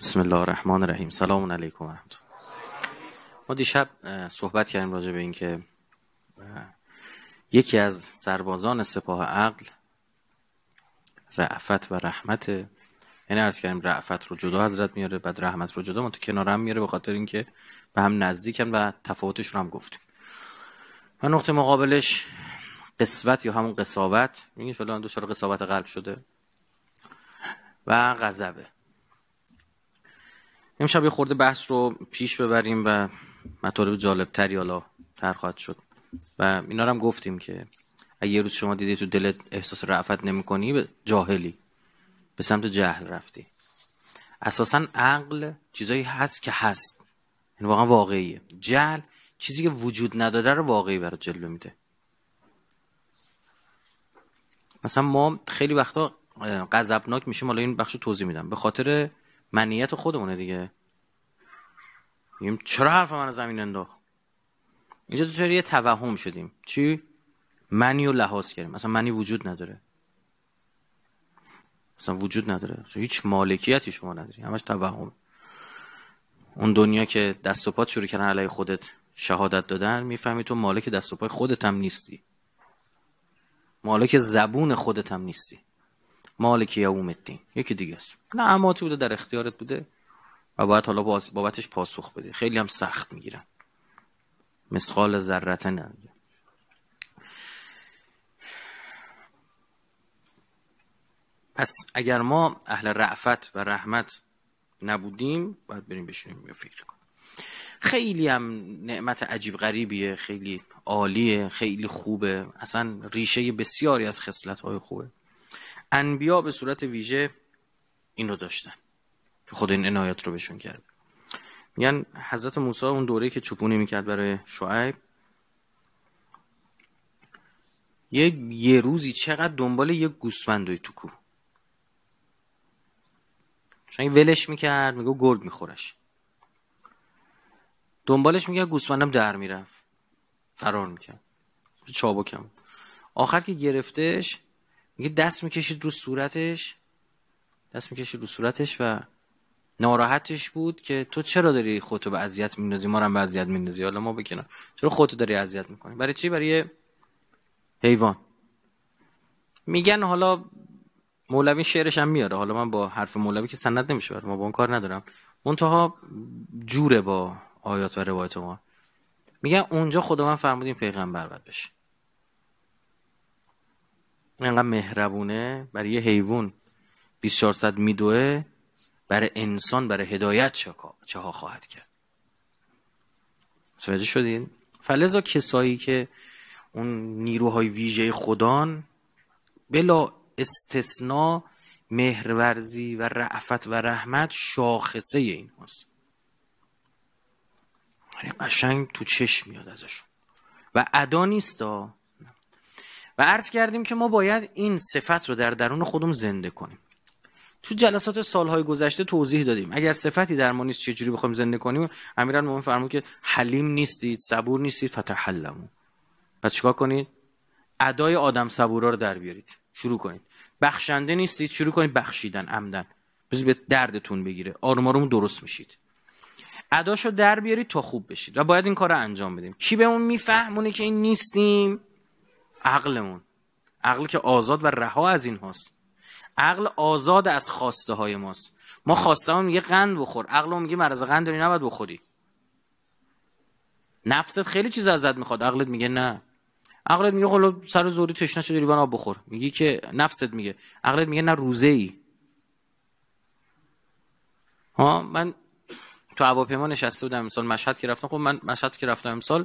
بسم الله الرحمن الرحیم سلام علیکم و رحمت ما دیشب صحبت کردیم راجع به اینکه یکی از سربازان سپاه عقل رعفت و رحمت یعنی عرض کردیم رعفت رو جدا حضرت میاره بعد رحمت رو جدا ما تو کنار هم میاره به خاطر اینکه به هم نزدیکن و تفاوتش رو هم گفتیم و نقطه مقابلش قسوت یا همون قصاوت میگه فلان دوچار قصاوت قلب شده و غضبه امشب یه خورده بحث رو پیش ببریم و مطالب جالب تری حالا تر خواهد شد و اینا هم گفتیم که اگه یه روز شما دیدی تو دلت احساس رعفت نمی کنی به جاهلی به سمت جهل رفتی اساسا عقل چیزایی هست که هست این یعنی واقعا واقعیه جهل چیزی که وجود نداره رو واقعی برای جلوه میده مثلا ما خیلی وقتا غضبناک میشیم حالا این بخش رو توضیح میدم به خاطر منیت خودمونه دیگه میگیم چرا حرف من زمین انداخت اینجا تو یه توهم شدیم چی منی و لحاظ کردیم اصلا منی وجود نداره اصلا وجود نداره اصلا هیچ مالکیتی شما نداری همش توهم اون دنیا که دست و پات شروع کردن علیه خودت شهادت دادن میفهمی تو مالک دست و پای خودت هم نیستی مالک زبون خودت هم نیستی مالک یوم الدین یکی دیگه است نعماتی بوده در اختیارت بوده و باید حالا بابتش پاسخ بده خیلی هم سخت میگیرن مسخال ذره نه پس اگر ما اهل رعفت و رحمت نبودیم باید بریم بشینیم یا فکر کنیم خیلی هم نعمت عجیب غریبیه خیلی عالیه خیلی خوبه اصلا ریشه بسیاری از خصلت های خوبه انبیا به صورت ویژه این رو داشتن که خود این انایات رو بهشون کرد میگن حضرت موسی اون دوره که چوپونی میکرد برای شعیب یه یه روزی چقدر دنبال یه گوسفندوی تو کو چون ولش میکرد میگو گرد میخورش دنبالش میگه گوسفندم در میرفت فرار میکرد چابکم آخر که گرفتش میگه دست میکشید رو صورتش دست میکشید رو صورتش و ناراحتش بود که تو چرا داری خودتو به اذیت میندازی ما هم به اذیت میندازی حالا ما بکنم چرا خودتو داری اذیت میکنی برای چی برای حیوان میگن حالا مولوی شعرش هم میاره حالا من با حرف مولوی که سند نمیشه برای. ما با اون کار ندارم منتها جوره با آیات و روایت ما میگن اونجا خدا من فرمودیم پیغمبر باید بشه اینقدر مهربونه برای یه حیوان 24 ساعت میدوه برای انسان برای هدایت چه ها خواهد کرد متوجه شدین فلزا کسایی که اون نیروهای ویژه خدان بلا استثنا مهرورزی و رعفت و رحمت شاخصه این هست یعنی قشنگ تو چشم میاد ازشون و ادا نیستا و عرض کردیم که ما باید این صفت رو در درون خودمون زنده کنیم تو جلسات سالهای گذشته توضیح دادیم اگر صفتی در ما نیست چجوری بخوایم زنده کنیم مومن فرمود که حلیم نیستید صبور نیستید فتحلمو پس چیکار کنید ادای آدم صبورا رو در بیارید شروع کنید بخشنده نیستید شروع کنید بخشیدن عمدن بذارید به دردتون بگیره آروم آروم درست میشید اداشو در بیارید تا خوب بشید و باید این کار رو انجام بدیم کی به اون میفهمونه که این نیستیم عقلمون عقلی که آزاد و رها از این هاست عقل آزاد از خواسته های ماست ما خواسته ها میگه قند بخور عقل میگه مرز قند داری نباید بخوری نفست خیلی چیز ازت میخواد عقلت میگه نه عقلت میگه خلو خب سر زوری تشنه شده ریوان آب بخور میگی که نفست میگه عقلت میگه نه روزه ای ها من تو هواپیما نشسته بودم امسال مشهد که رفتم خب من مشهد که رفتم امسال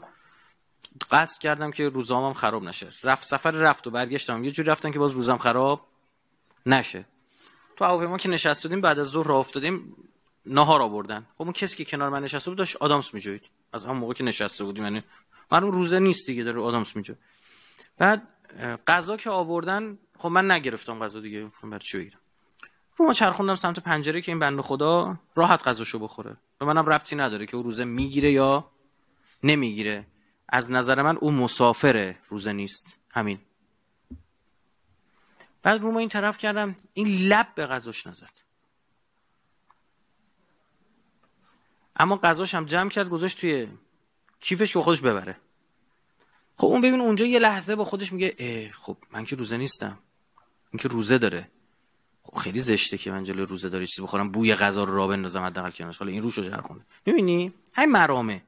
قصد کردم که روزامم خراب نشه رفت سفر رفت و برگشتم یه جوری رفتن که باز روزم خراب نشه تو هواپیما که نشست بودیم بعد از ظهر راه افتادیم نهار آوردن خب اون کسی که کنار من نشسته بود داشت آدامس میجوید از همون موقع که نشسته بودیم یعنی من اون روزه نیست دیگه داره آدامس میجوید بعد غذا که آوردن خب من نگرفتم غذا دیگه خب برای چی بگیرم رو ما چرخوندم سمت پنجره که این بنده خدا راحت غذاشو بخوره به منم ربطی نداره که اون روزه میگیره یا نمیگیره از نظر من او مسافر روزه نیست همین بعد رو ما این طرف کردم این لب به غذاش نزد اما غذاش هم جمع کرد گذاشت توی کیفش که خودش ببره خب اون ببین اونجا یه لحظه با خودش میگه اه خب من که روزه نیستم این که روزه داره خب خیلی زشته که من جلوی روزه داری چیزی بخورم بوی غذا رو را بندازم حداقل کنارش حالا این روشو جر کنه میبینی همین مرامه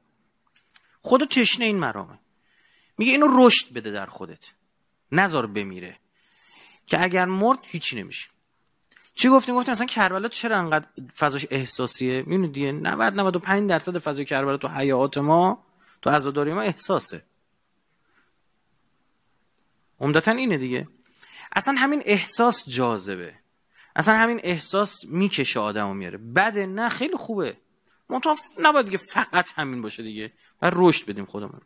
خدا تشنه این مرامه میگه اینو رشد بده در خودت نظر بمیره که اگر مرد هیچی نمیشه چی گفتیم گفتیم مثلا کربلا چرا انقدر فضاش احساسیه میبینید دیگه 90 95 درصد فضای کربلا تو حیات ما تو عزاداری ما احساسه عمدتا اینه دیگه اصلا همین احساس جاذبه اصلا همین احساس میکشه آدمو میاره بده نه خیلی خوبه منتها نباید دیگه فقط همین باشه دیگه و رشد بدیم خودمون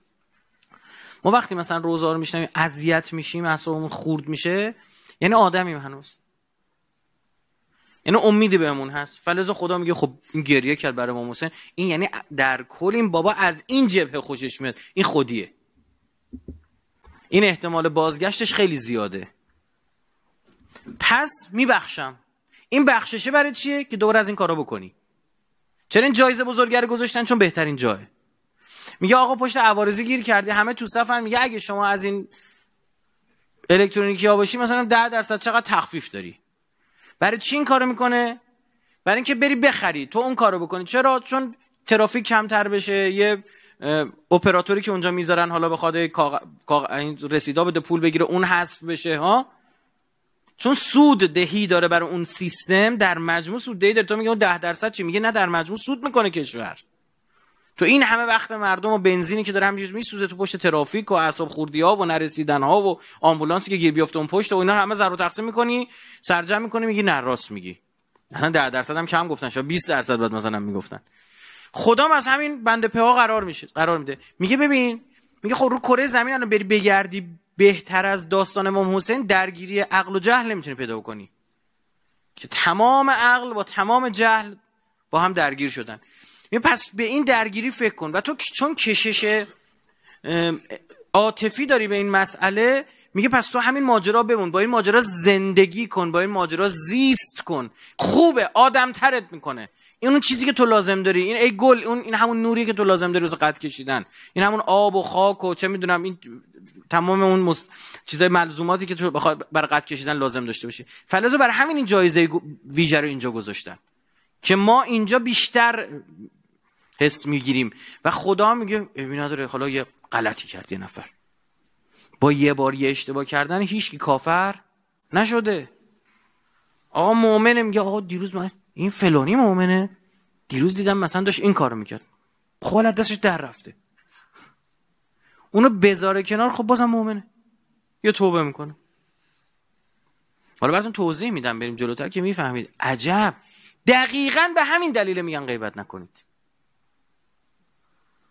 ما وقتی مثلا روزا رو میشنیم اذیت میشیم اعصابمون خورد میشه یعنی آدمیم هنوز یعنی امیدی بهمون هست فلزا خدا میگه خب این گریه کرد برای امام حسین این یعنی در کل این بابا از این جبه خوشش میاد این خودیه این احتمال بازگشتش خیلی زیاده پس میبخشم این بخششه برای چیه که دوباره از این کارا بکنی چرا این جایزه بزرگر گذاشتن چون بهترین جایه میگه آقا پشت عوارضی گیر کردی همه تو صفن میگه اگه شما از این الکترونیکی ها باشی مثلا 10 درصد چقدر تخفیف داری برای چی این کارو میکنه برای اینکه بری بخری تو اون کارو بکنی چرا چون ترافیک کمتر بشه یه اپراتوری که اونجا میذارن حالا بخواد این رسیدا بده پول بگیره اون حذف بشه ها چون سود دهی داره برای اون سیستم در مجموع سود دهی داره تو میگه اون 10 درصد چی میگه نه در مجموع سود میکنه کشور تو این همه وقت مردم و بنزینی که داره همینجوری میسوزه تو پشت ترافیک و اعصاب خوردی ها و نرسیدن ها و آمبولانسی که گیر بیفته اون پشت و اینا همه ضرب تقسیم میکنی سرجم میکنی میگی نه راست میگی مثلا 10 درصد هم کم گفتن شاید 20 درصد بعد مثلا میگفتن خدام از همین بنده پها قرار میشه قرار میده میگه ببین میگه خب رو کره زمین الان بری بگردی بهتر از داستان امام حسین درگیری عقل و جهل نمیتونی پیدا کنی که تمام عقل با تمام جهل با هم درگیر شدن پس به این درگیری فکر کن و تو چون کشش عاطفی داری به این مسئله میگه پس تو همین ماجرا بمون با این ماجرا زندگی کن با این ماجرا زیست کن خوبه آدم ترت میکنه این اون چیزی که تو لازم داری این ای گل اون این همون نوری که تو لازم داری واسه قد کشیدن این همون آب و خاک و چه میدونم این تمام اون مست... چیزای ملزوماتی که تو بخواد برای قد کشیدن لازم داشته باشی فلزا بر همین این جایزه ویژه رو اینجا گذاشتن که ما اینجا بیشتر حس میگیریم و خدا میگه ببین نداره حالا یه غلطی کرد یه نفر با یه بار یه اشتباه کردن هیچ کافر نشده آقا مؤمنه میگه آقا دیروز من این فلانی مؤمنه دیروز دیدم مثلا داشت این کارو میکرد خب دستش در رفته اونو بذاره کنار خب بازم مؤمنه یا توبه میکنه حالا براتون توضیح میدم بریم جلوتر که میفهمید عجب دقیقا به همین دلیل میگن غیبت نکنید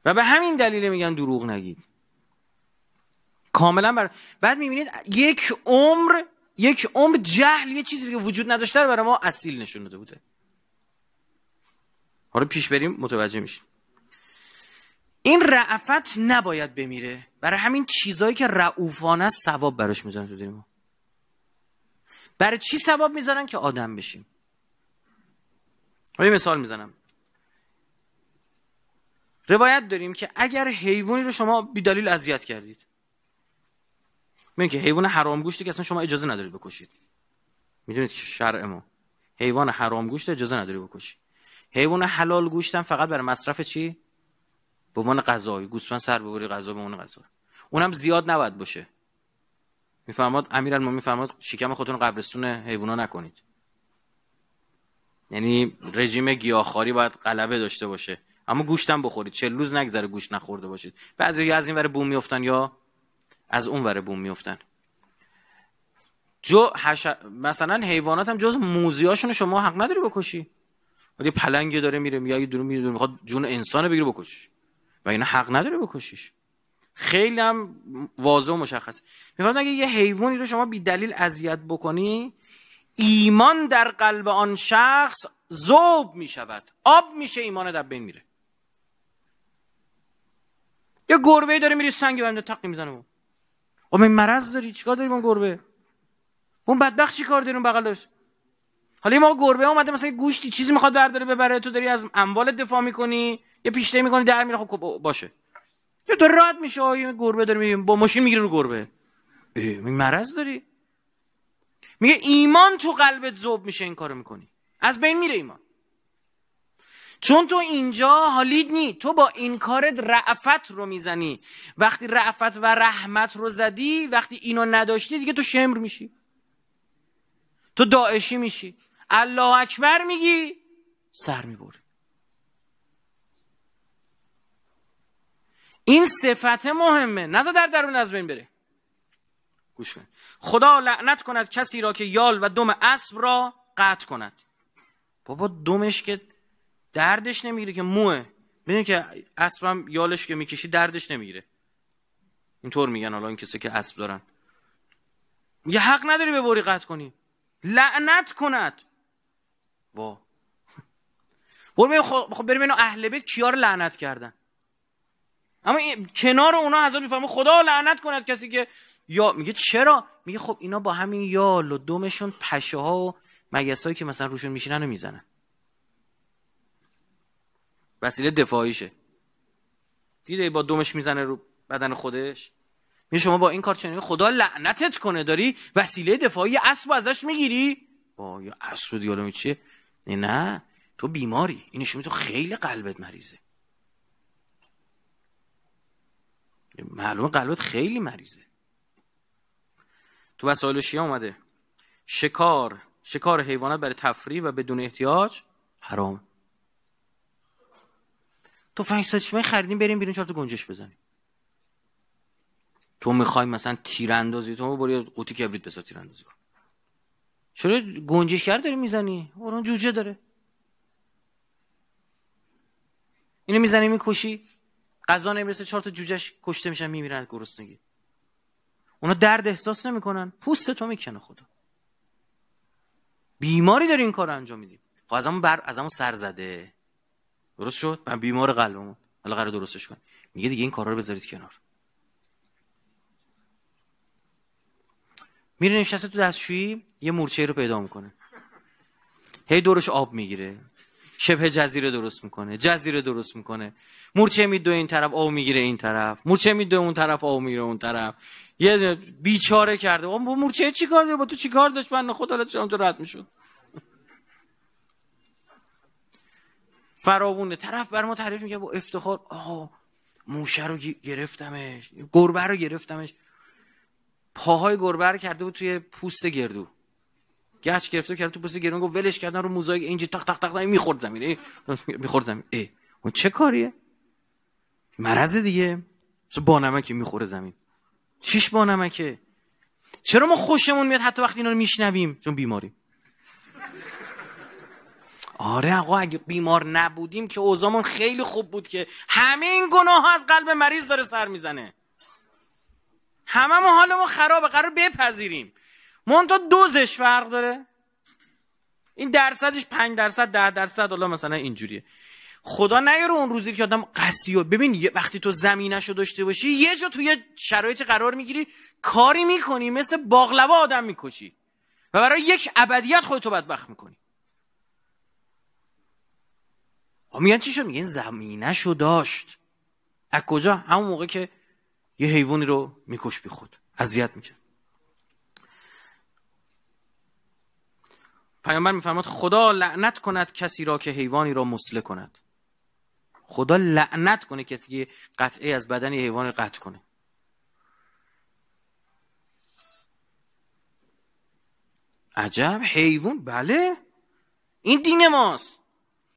و به همین دلیل میگن دروغ نگید کاملا بر... بعد میبینید یک عمر یک عمر جهل یه چیزی که وجود نداشته رو برای ما اصیل نشون داده بوده حالا پیش بریم متوجه میشیم این رعفت نباید بمیره برای همین چیزایی که رعوفانه ثواب براش میذارن تو ما برای چی ثواب میذارن که آدم بشیم یه مثال میزنم روایت داریم که اگر حیوانی رو شما بیدلیل اذیت کردید میدونید که حیوان حرام گوشتی که اصلا شما اجازه ندارید بکشید میدونید که شرع ما حیوان حرام گوشت اجازه نداری بکشی حیوان حلال هم فقط برای مصرف چی به عنوان غذایی گوسفند سر ببری غذا به عنوان غذا اونم زیاد نباید باشه میفرماد امیرالمومنین میفرماد شکم خودتون قبرستون حیونا نکنید یعنی رژیم گیاهخواری باید غلبه داشته باشه اما گوشتم بخورید چه روز نگذره گوشت نخورده باشید بعضی یا از این ور بوم میفتن یا از اون ور بوم میفتن جو هش... مثلا حیوانات هم جز موزیاشون شما حق نداری بکشی ولی پلنگی داره میره میگه دور میره میخواد جون انسان بگیره بکش و اینا حق نداره بکشیش خیلی هم واضح و مشخص میفهمید اگه یه حیوانی رو شما بی دلیل اذیت بکنی ایمان در قلب آن شخص ذوب میشود آب میشه ایمان در بین میره یه گربه داره میری سنگ بنده تق میزنه اون خب این مرض داری چیکار داری اون گربه اون بدبخت چیکار داری اون بغلش حالا ما گربه اومده مثلا گوشتی چیزی میخواد برداره ببره تو داری از اموال دفاع میکنی یه پیشته میکنی در میره خب،, خب باشه تو راحت میشه آیه گربه داره با ماشین میگیره رو گربه این مرض داری میگه ایمان تو قلبت ذوب میشه این کارو میکنی از بین میره ایمان چون تو اینجا حالید نی تو با این کارت رعفت رو میزنی وقتی رعفت و رحمت رو زدی وقتی اینو نداشتی دیگه تو شمر میشی تو داعشی میشی الله اکبر میگی سر میبری این صفت مهمه نزا در درون از بین بره گوش کن خدا لعنت کند کسی را که یال و دم اسب را قطع کند بابا دمش که دردش نمیگیره که موه ببین که اسبم یالش که میکشی دردش نمیگیره اینطور میگن حالا این کسی که اسب دارن یه حق نداری به بوری کنی لعنت کند وا بریم خب-, خب بریم اینو اهل بیت کیا لعنت کردن اما کنار اونا حضرت میفرمه خدا لعنت کند کسی که یا میگه چرا میگه خب اینا با همین یال و دومشون پشه ها و مگس هایی که مثلا روشون میشینن رو میزنن وسیله دفاعیشه دیده با دومش میزنه رو بدن خودش می شما با این کار چنین خدا لعنتت کنه داری وسیله دفاعی اسب ازش میگیری با یا اسب دیالو چیه نه, نه تو بیماری این شومی تو خیلی قلبت مریضه معلومه قلبت خیلی مریضه تو وسایل شیعه اومده شکار شکار حیوانات برای تفریح و بدون احتیاج حرام فنگ ساچمه خریدیم بریم بیرون چهار تا گنجش بزنیم تو میخوای مثلا تیراندازی تو برو قوطی کبریت بساز تیراندازی کن چرا گنجشگر داری میزنی اون جوجه داره اینو میزنی میکشی غذا نمیرسه چهار تا جوجهش کشته میشن میمیرن گرسنگی اونا درد احساس نمیکنن پوست تو میکنه خدا بیماری داری این کار انجام میدیم خب از همون بر از سر زده درست شد من بیمار قلبمون حالا قرار درستش کن میگه دیگه این کارا رو بذارید کنار میره نشسته تو دستشویی یه مورچه رو پیدا میکنه هی دورش آب میگیره شبه جزیره درست میکنه جزیره درست میکنه مورچه میدوه این طرف آب میگیره این طرف مورچه میدوه اون طرف آب میگیره اون طرف یه بیچاره کرده با مورچه چیکار داره با تو چیکار داشت من خود حالت اونجا رد میشد فراوونه طرف بر ما تعریف میگه با افتخار آه موشه رو گرفتمش گربه رو گرفتمش پاهای گربه رو کرده بود توی پوست گردو گچ گرفته کرد تو پوست گردو گفت ولش کردن رو موزای اینجا تق تق تق میخورد زمین میخورد زمین ای اون چه کاریه مرض دیگه با نمکی میخوره زمین چیش با نمکه چرا ما خوشمون میاد حتی وقتی اینا رو میشنویم چون بیماریم آره آقا اگه بیمار نبودیم که اوزامون خیلی خوب بود که همه این گناه ها از قلب مریض داره سر میزنه همه ما حال ما خرابه قرار بپذیریم منتها دوزش فرق داره این درصدش پنج درصد ده درصد حالا مثلا اینجوریه خدا نیرو اون روزی که آدم قصی و ببین وقتی تو زمینش داشته باشی یه جا توی شرایط قرار میگیری کاری میکنی مثل باغلوا آدم میکشی و برای یک ابدیت خودتو بدبخت میکنی میگن چی شد میگن زمینش رو داشت از کجا همون موقع که یه حیوانی رو میکش بی خود اذیت میکن پیامبر میفرماد خدا لعنت کند کسی را که حیوانی را مسله کند خدا لعنت کنه کسی که قطعه از بدن حیوان را قطع کنه عجب حیوان بله این دین ماست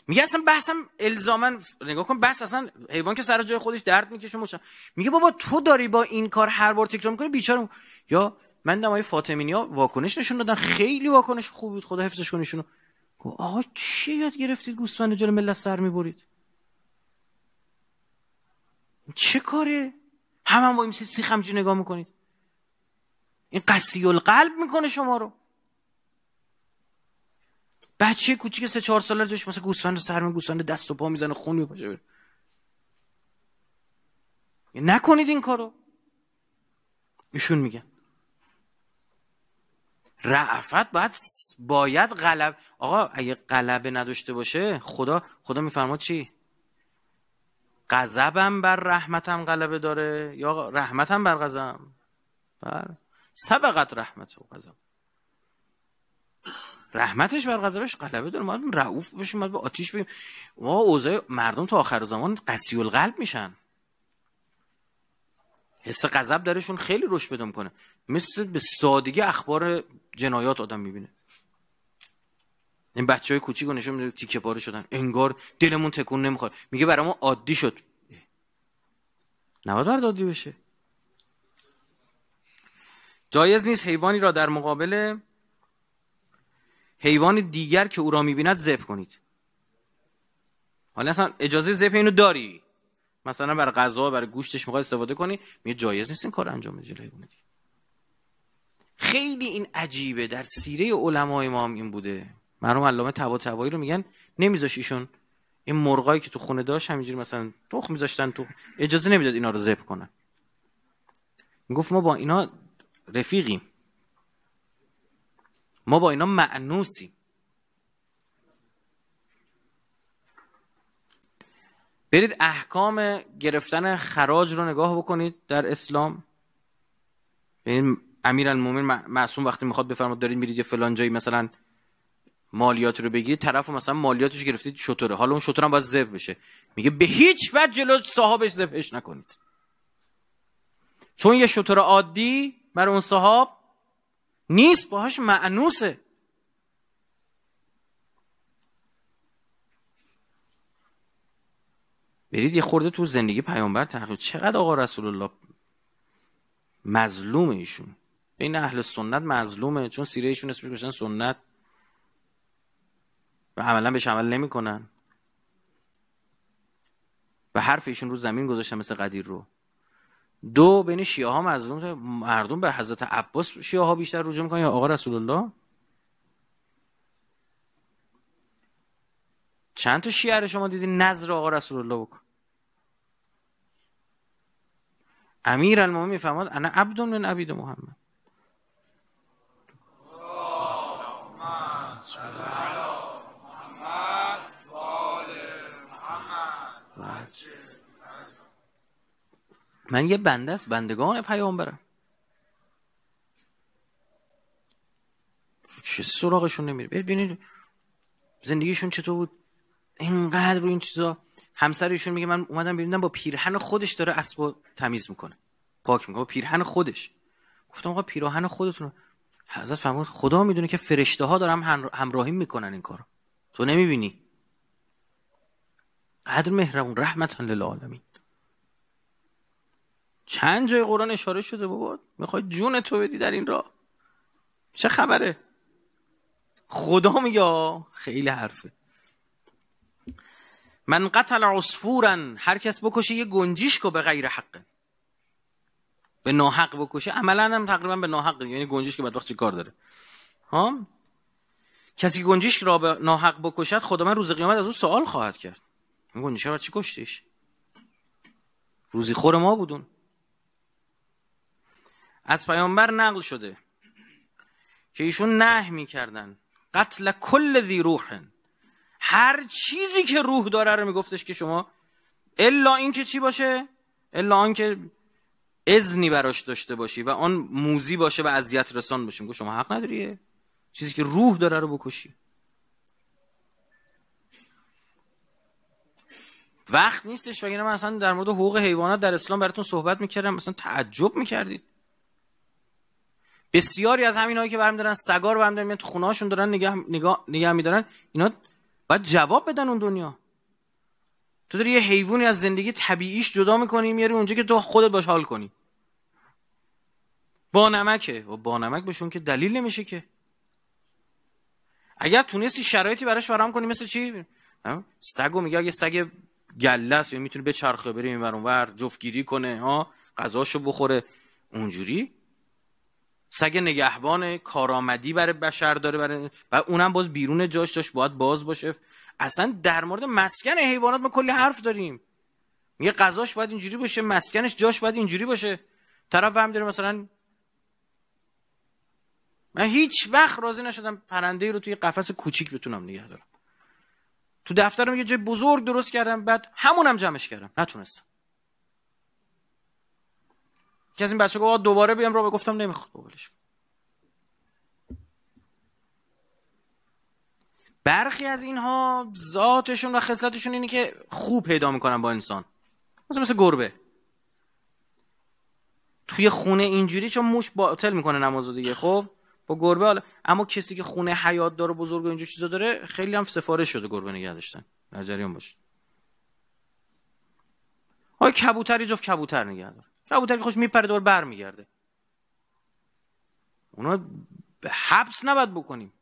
میگه اصلا بحثم الزامن نگاه کن بحث اصلا حیوان که سر جای خودش درد میکشه مشا میگه بابا تو داری با این کار هر بار تکرار میکنی بیچاره یا من دمای فاطمینی ها واکنش نشون دادن خیلی واکنش خوب بود خدا حفظش کنه ایشونو آقا چی یاد گرفتید گوسفند جلو ملت سر میبرید چه کاره هم هم با این سیخ همجی نگاه میکنید این قسی القلب میکنه شما رو بچه کوچیک سه چهار ساله جاش مثلا گوسفند رو من گوسفند دست و پا میزنه خون میپاشه نکنید این کارو ایشون میگن رعفت باید باید غلب آقا اگه غلبه نداشته باشه خدا خدا میفرماد چی غضبم بر رحمتم غلبه داره یا رحمتم بر غضبم بله سبقت رحمت و غضب رحمتش بر غضبش قلبه داره ما رعوف بشیم ما به آتیش بیم ما اوضاع مردم تا آخر زمان قسی قلب میشن حس غضب درشون خیلی روش بدم کنه مثل به سادگی اخبار جنایات آدم میبینه این بچه های کوچیک نشون میده تیکه پاره شدن انگار دلمون تکون نمیخواد میگه برای ما عادی شد نباید برد عادی بشه جایز نیست حیوانی را در مقابل حیوان دیگر که او را میبیند زب کنید حالا اصلا اجازه زب اینو داری مثلا برای غذا برای گوشتش میخوای استفاده کنی میگه جایز نیست این کار انجام بدی دیگه خیلی این عجیبه در سیره علمای ما هم این بوده مرحوم علامه طباطبایی رو میگن نمیذاش ایشون این مرغایی که تو خونه داشت همینجوری مثلا تخم میذاشتن تو اجازه نمیداد اینا رو زب کنن گفت ما با اینا رفیقیم ما با اینا معنوسیم برید احکام گرفتن خراج رو نگاه بکنید در اسلام ببین امیر المومن معصوم وقتی میخواد بفرماد دارید میرید یه فلان جایی مثلا مالیات رو بگیرید طرف مثلا مالیاتش گرفتید شطوره حالا اون شطور هم باید زب بشه میگه به هیچ وجه جلو صاحبش زبش نکنید چون یه شطور عادی برای اون صاحب نیست باهاش معنوسه برید یه خورده تو زندگی پیامبر تحقیق چقدر آقا رسول الله مظلوم ایشون بین اهل سنت مظلومه چون سیره ایشون اسمش گذاشتن سنت و عملا بهش عمل نمیکنن و حرف ایشون رو زمین گذاشتن مثل قدیر رو دو بین شیعه ها مردم مردم به حضرت عباس شیعه ها بیشتر رجوع میکنن یا آقا رسول الله چند تا شیعه رو شما دیدین نظر آقا رسول الله بکن امیر المومن میفهمد انا عبد من عبید محمد محمد بله. من یه بنده است بندگان پیامبرم چه سراغشون نمیره ببینید زندگیشون چطور بود اینقدر روی این چیزا همسرشون میگه من اومدم ببینم با پیرهن خودش داره اسبو تمیز میکنه پاک میکنه با پیرهن خودش گفتم آقا پیراهن خودتون حضرت فرمود خدا میدونه که فرشته ها دارن همراهی میکنن این کارو تو نمیبینی قدر مهربون رحمتن للعالمین چند جای قرآن اشاره شده بابا میخوای جون تو بدی در این راه چه خبره خدا میگه خیلی حرفه من قتل عصفورا هر کس بکشه یه گنجیش کو به غیر حقه به ناحق بکشه عملا هم تقریبا به ناحق یعنی گنجیش که بدبخت چی کار داره ها کسی گنجیش را به ناحق بکشد خدا من روز قیامت از اون سوال خواهد کرد گنجیش را چی کشتیش روزی خور ما بودون از پیامبر نقل شده که ایشون نه میکردن قتل کل ذی روح هر چیزی که روح داره رو میگفتش که شما الا اینکه چی باشه الا که اذنی براش داشته باشی و آن موزی باشه و اذیت رسان باشیم که شما حق نداریه چیزی که روح داره رو بکشی وقت نیستش وگرنه من اصلا در مورد حقوق حیوانات در اسلام براتون صحبت میکردم مثلا تعجب میکردید بسیاری از هایی که برم دارن سگار برم دارن تو هاشون دارن نگه نگاه نگه میدارن اینا باید جواب بدن اون دنیا تو داری یه حیوانی از زندگی طبیعیش جدا میکنی میاری اونجا که تو خودت باش حال کنی با نمکه و با نمک بهشون که دلیل نمیشه که اگر تونستی شرایطی براش فراهم کنی مثل چی سگو میگه اگه سگ گله است یا یعنی میتونه بچرخه بریم این ور جفتگیری کنه ها غذاشو بخوره اونجوری سگ نگهبان کارآمدی برای بشر داره برای و اونم باز بیرون جاش داشت باید باز باشه اصلا در مورد مسکن حیوانات ما کلی حرف داریم میگه قضاش باید اینجوری باشه مسکنش جاش باید اینجوری باشه طرف هم داره مثلا من هیچ وقت راضی نشدم پرنده رو توی قفس کوچیک بتونم نگه دارم تو دفترم یه جای بزرگ درست کردم بعد همونم جمعش کردم نتونستم یکی از این بچه گفت دوباره بیام رابه گفتم نمیخواد برخی از اینها ذاتشون و خصلتشون اینه که خوب پیدا میکنن با انسان مثل مثل گربه توی خونه اینجوری چون موش باطل میکنه نمازو دیگه خب با گربه حالا اما کسی که خونه حیات داره بزرگ و اینجور چیزا داره خیلی هم سفارش شده گربه نگه داشتن در جریان باشید کبوتر جفت کبوتر نگه داره کبوتر که خوش میپره دور برمیگرده اونا حبس نباید بکنیم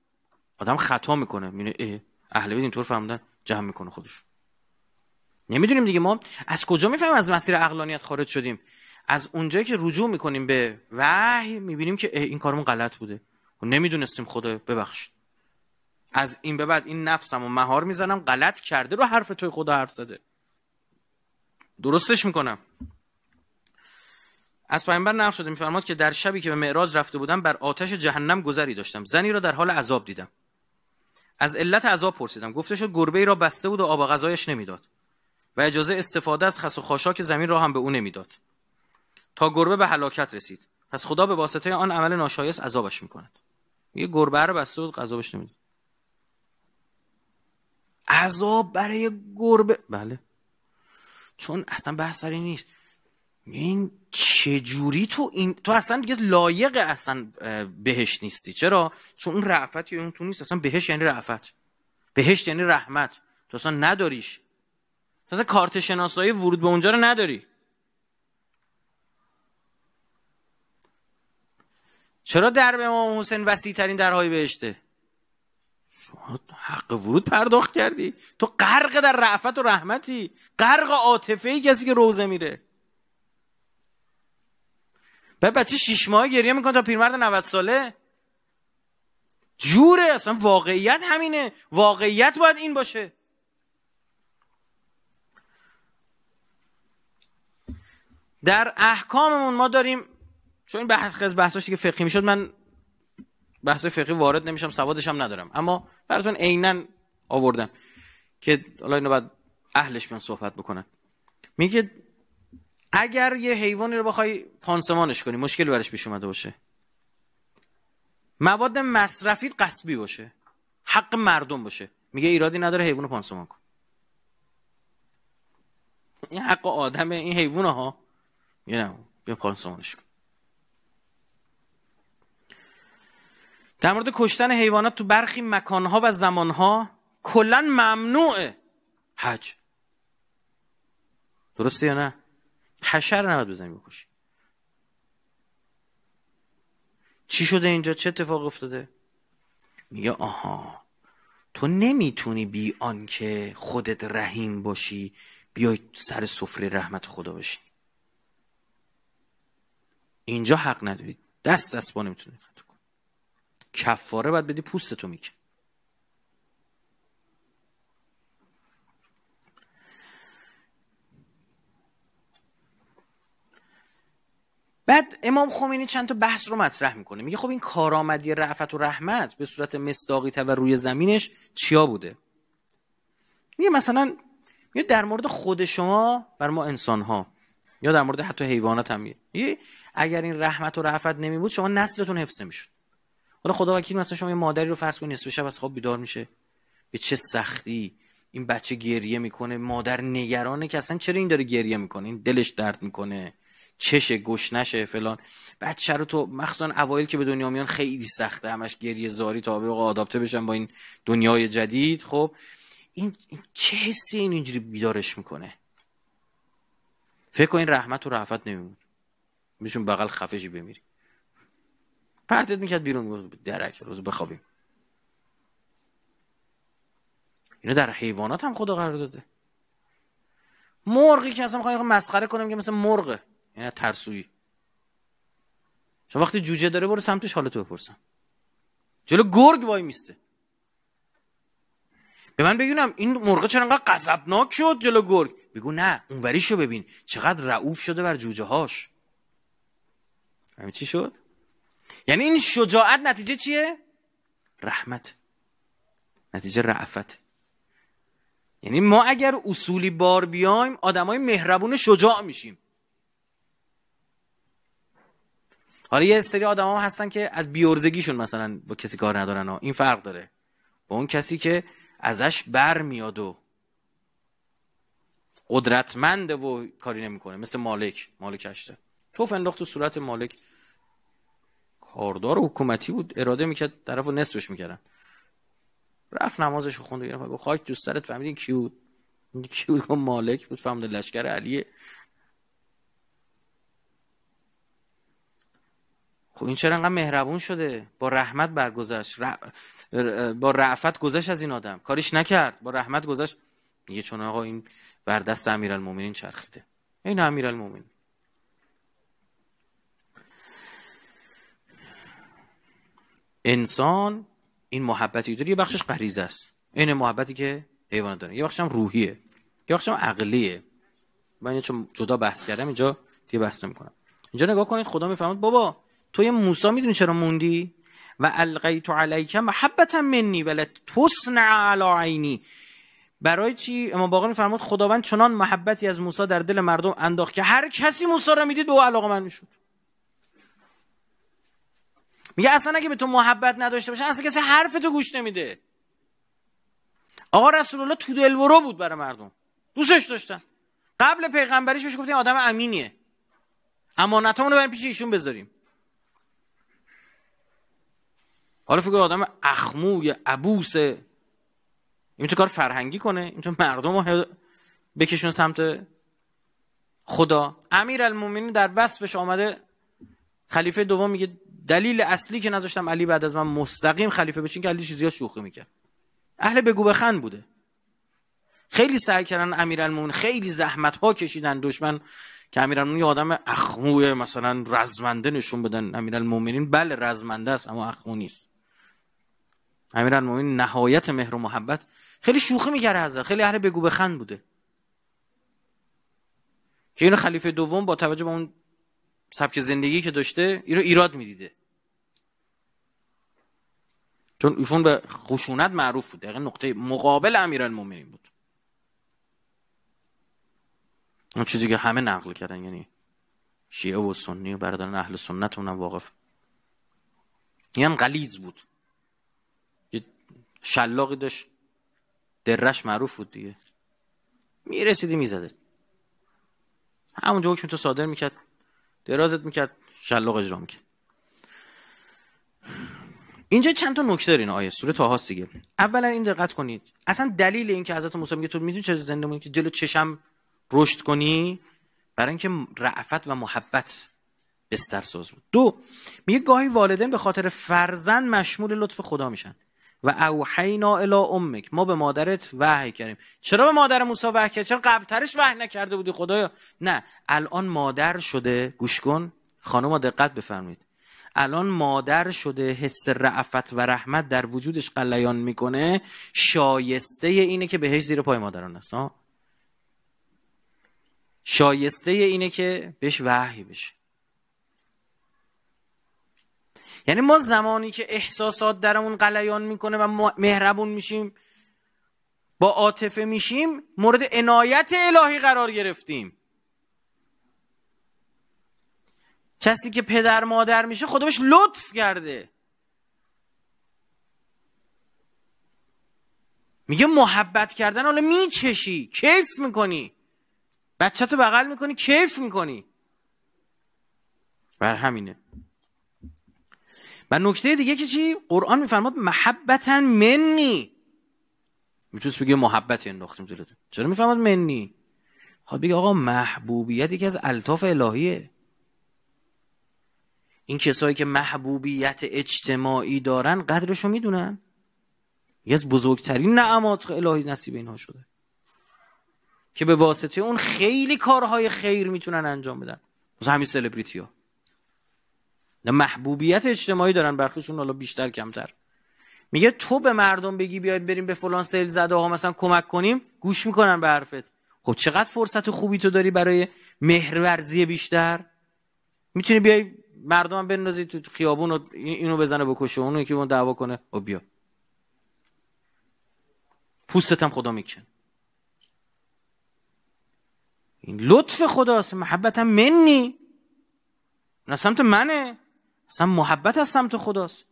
آدم خطا میکنه میره اه اهل بیت اینطور فهمدن جمع میکنه خودش نمیدونیم دیگه ما از کجا میفهمیم از مسیر اقلانیت خارج شدیم از اونجایی که رجوع میکنیم به وحی میبینیم که این کارمون غلط بوده و نمیدونستیم خدا ببخشید از این به بعد این نفسم و مهار میزنم غلط کرده رو حرف توی خدا حرف زده درستش میکنم از پیامبر نقل شده میفرماد که در شبی که به معراج رفته بودم بر آتش جهنم گذری داشتم زنی را در حال عذاب دیدم از علت عذاب پرسیدم گفته شد گربه ای را بسته بود و آب غذایش نمیداد و اجازه استفاده از خس و خاشاک زمین را هم به او نمیداد تا گربه به هلاکت رسید پس خدا به واسطه آن عمل ناشایست عذابش میکند یه گربه را بسته بود غذاش نمیداد عذاب برای گربه بله چون اصلا بحث نیست این چجوری تو این تو اصلا دیگه لایق اصلا بهش نیستی چرا چون اون یا اون تو نیست اصلا بهش یعنی رعفت بهش یعنی رحمت تو اصلا نداریش تو اصلا کارت شناسایی ورود به اونجا رو نداری چرا در به امام حسین وسیع ترین درهای بهشته شما حق ورود پرداخت کردی تو غرق در رعفت و رحمتی غرق عاطفه ای کسی که روزه میره بعد بچه شیش ماه گریه میکنه تا پیرمرد 90 ساله جوره اصلا واقعیت همینه واقعیت باید این باشه در احکاممون ما داریم چون بحث از بحثاش که فقهی میشد من بحث فقهی وارد نمیشم سوادش هم ندارم اما براتون عینا آوردم که حالا اینو بعد اهلش من صحبت بکنن میگه اگر یه حیوانی رو بخوای پانسمانش کنی مشکل برش پیش اومده باشه مواد مصرفی قصبی باشه حق مردم باشه میگه ایرادی نداره حیوان پانسمان کن این حق آدم این حیوان ها یه نه بیا پانسمانش کن در مورد کشتن حیوانات تو برخی مکانها و زمانها کلا ممنوعه حج درسته یا نه حشر نباید بزنی بکشی چی شده اینجا چه اتفاق افتاده میگه آها تو نمیتونی بی آنکه خودت رحیم باشی بیای سر سفره رحمت خدا باشی اینجا حق نداری دست دست با نمیتونی کفاره باید بدی پوستتو میکن بعد امام خمینی چند تا بحث رو مطرح میکنه میگه خب این کارآمدی رعفت و رحمت به صورت مصداقی و روی زمینش چیا بوده میگه مثلا میگه در مورد خود شما بر ما انسان ها یا در مورد حتی حیوانات هم میگه اگر این رحمت و رعفت نمی بود شما نسلتون حفظ نمیشد حالا خدا وکیل مثلا شما یه مادری رو فرض کنید نصف شب از خواب بیدار میشه به چه سختی این بچه گریه میکنه مادر نگرانه که اصلا چرا این داره گریه میکنه دلش درد میکنه چش گشنشه فلان بچه رو تو مخصوصا اوایل که به دنیا میان خیلی سخته همش گریه زاری تا به آداپته بشن با این دنیای جدید خب این, این چه حسی این اینجوری بیدارش میکنه فکر کن رحمت و رحمت نمیمون میشون بغل خفشی بمیری پرتت میکرد بیرون درک روز بخوابیم اینو در حیوانات هم خدا قرار داده مرغی که اصلا میخوام مسخره کنم که مثل مرغه یعنی ترسویی شما وقتی جوجه داره برو سمتش حالتو بپرسم جلو گرگ وای میسته به من بگونم این مرغه چرا انقدر غضبناک شد جلو گرگ بگو نه اونوریشو ببین چقدر رعوف شده بر جوجه هاش همین چی شد یعنی این شجاعت نتیجه چیه رحمت نتیجه رعفت یعنی ما اگر اصولی بار بیایم آدمای مهربون شجاع میشیم حالا یه سری آدم ها هستن که از بیورزگیشون مثلا با کسی کار ندارن ها. این فرق داره با اون کسی که ازش بر میاد و قدرتمنده و کاری نمیکنه مثل مالک مالک هشته توف انداخت تو صورت مالک کاردار و حکومتی بود اراده میکرد طرف رو نصفش میکردن رفت نمازش رو خوند و خاک تو سرت فهمیدین کی بود کی بود مالک بود فهمده لشکر علیه خب این چرا انقدر مهربون شده با رحمت برگذشت با رعفت گذشت از این آدم کاریش نکرد با رحمت گذشت میگه چون آقا این بر دست امیرالمومنین چرخیده این امیرالمومنین انسان این محبتی داره یه بخشش غریزه است این محبتی که ایوان داره یه بخشش هم روحیه یه بخشش هم عقلیه من چون جدا بحث کردم اینجا دیگه بحث کنم. اینجا نگاه کنید خدا میفهمد بابا توی موسی میدونی چرا موندی و القیت علیک محبتا منی ولت تصنع علی عینی برای چی اما باقر میفرماد خداوند چنان محبتی از موسی در دل مردم انداخت که هر کسی موسی را میدید به او علاقه من میشد میگه اصلا اگه به تو محبت نداشته باشه اصلا کسی حرف تو گوش نمیده آقا رسول الله تو دلورو بود برای مردم دوستش داشتن قبل پیغمبریش بهش گفتیم آدم امینیه امانتامونو بریم پیش ایشون بذاریم حالا فکر آدم اخموی عبوسه این چه کار فرهنگی کنه این مردم رو بکشون سمت خدا امیر در وصفش آمده خلیفه دوم میگه دلیل اصلی که نذاشتم علی بعد از من مستقیم خلیفه بشین که علی چیزی شوخی میکرد اهل بگو بخند بوده خیلی سعی کردن امیرالمومنین خیلی زحمت ها کشیدن دشمن که امیر یه آدم اخموه مثلا رزمنده نشون بدن امیرالمومنین بله رزمنده است اما اخمو نیست امیرالمومنین نهایت مهر و محبت خیلی شوخی میکرده حضرت خیلی اهل بگو بخند بوده که این خلیفه دوم با توجه به اون سبک زندگی که داشته رو ایراد میدیده چون ایشون به خشونت معروف بود نقطه مقابل مومین بود اون چیزی که همه نقل کردن یعنی شیعه و سنی و برادران اهل سنت اونم واقف یعنی هم بود شلاقی داشت درش معروف بود دیگه میرسیدی میزده همونجا حکم تو صادر میکرد درازت میکرد شلاق اجرا میکرد اینجا چند تا نکته این آیه سوره تاها دیگه اولا این دقت کنید اصلا دلیل این که حضرت موسی میگه تو میدونی چه زنده مونی که جلو چشم رشد کنی برای اینکه رعفت و محبت بستر ساز بود دو میگه گاهی والدین به خاطر فرزند مشمول لطف خدا میشن و اوحینا الی امک ما به مادرت وحی کردیم چرا به مادر موسی وحی کرد چرا قبلترش وحی نکرده بودی خدایا نه الان مادر شده گوش کن خانم دقت بفرمایید الان مادر شده حس رعفت و رحمت در وجودش قلیان میکنه شایسته اینه که بهش زیر پای مادران است شایسته اینه که بهش وحی بشه یعنی ما زمانی که احساسات درمون قلیان میکنه و مهربون میشیم با عاطفه میشیم مورد عنایت الهی قرار گرفتیم کسی که پدر مادر میشه خدا لطف کرده میگه محبت کردن حالا میچشی کیف میکنی بچه تو بغل میکنی کیف میکنی بر همینه و نکته دیگه که چی قرآن میفرماد محبتا منی میتونست بگه محبت انداختیم دلتون چرا میفرماد منی خواهد خب بگه آقا محبوبیت یکی از الطاف الهیه این کسایی که محبوبیت اجتماعی دارن قدرشو میدونن یکی از بزرگترین نعمات الهی نصیب اینها شده که به واسطه اون خیلی کارهای خیر میتونن انجام بدن مثلا همین سلبریتی ها محبوبیت اجتماعی دارن برخیشون حالا بیشتر کمتر میگه تو به مردم بگی بیاید بریم به فلان سیل زده ها مثلا کمک کنیم گوش میکنن به حرفت خب چقدر فرصت خوبی تو داری برای مهرورزی بیشتر میتونی بیای مردم هم بندازی تو خیابون و اینو بزنه بکشه اونو یکی اون دعوا کنه و خب بیا پوستت هم خدا میکن این لطف خداست محبت هم منی نه سمت منه اصلا محبت از سمت خداست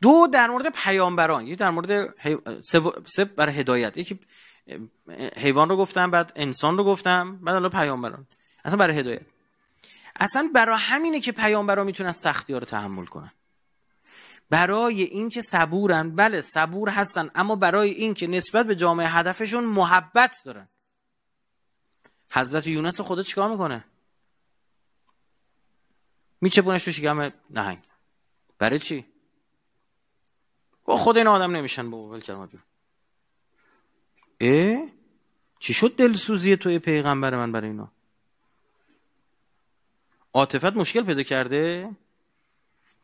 دو در مورد پیامبران یه در مورد سه بر هدایت یکی حیوان رو گفتم بعد انسان رو گفتم بعد الان پیامبران اصلا برای هدایت اصلا برای همینه که پیامبران میتونن سختی ها رو تحمل کنن برای اینکه صبورن بله صبور هستن اما برای اینکه نسبت به جامعه هدفشون محبت دارن حضرت یونس خدا چیکار میکنه میچپونش تو شکم نهنگ برای چی خود این آدم نمیشن بابا ول کلمات اه چی شد دلسوزی توی پیغمبر من برای اینا عاطفت مشکل پیدا کرده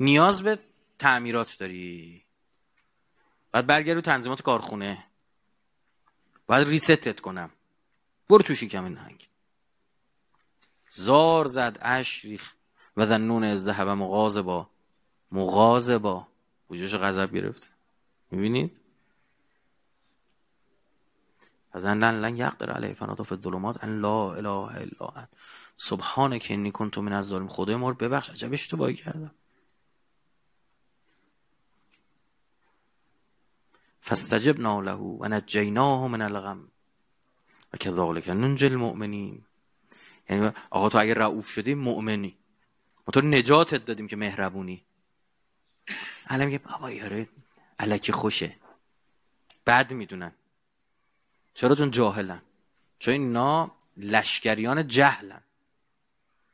نیاز به تعمیرات داری بعد برگرد رو تنظیمات کارخونه باید ریستت کنم برو تو شکم نهنگ زار زد اش ریخت و ذنون ذهب مغازبا مغازبا وجوش غضب گرفت میبینید فظنن لن یقدر علیه فنات فی فدلومات ان لا اله الا انت سبحانك انی تو من الظالم خدای ما رو ببخش عجب اشتباهی کردم فستجب له و نجیناه من الغم و کذالک ننجی المؤمنین یعنی آقا تو اگر رعوف شدی مؤمنی ما تو نجاتت دادیم که مهربونی الان میگه بابا یاره علکی خوشه بد میدونن چرا چون جاهلن چون اینا لشکریان جهلن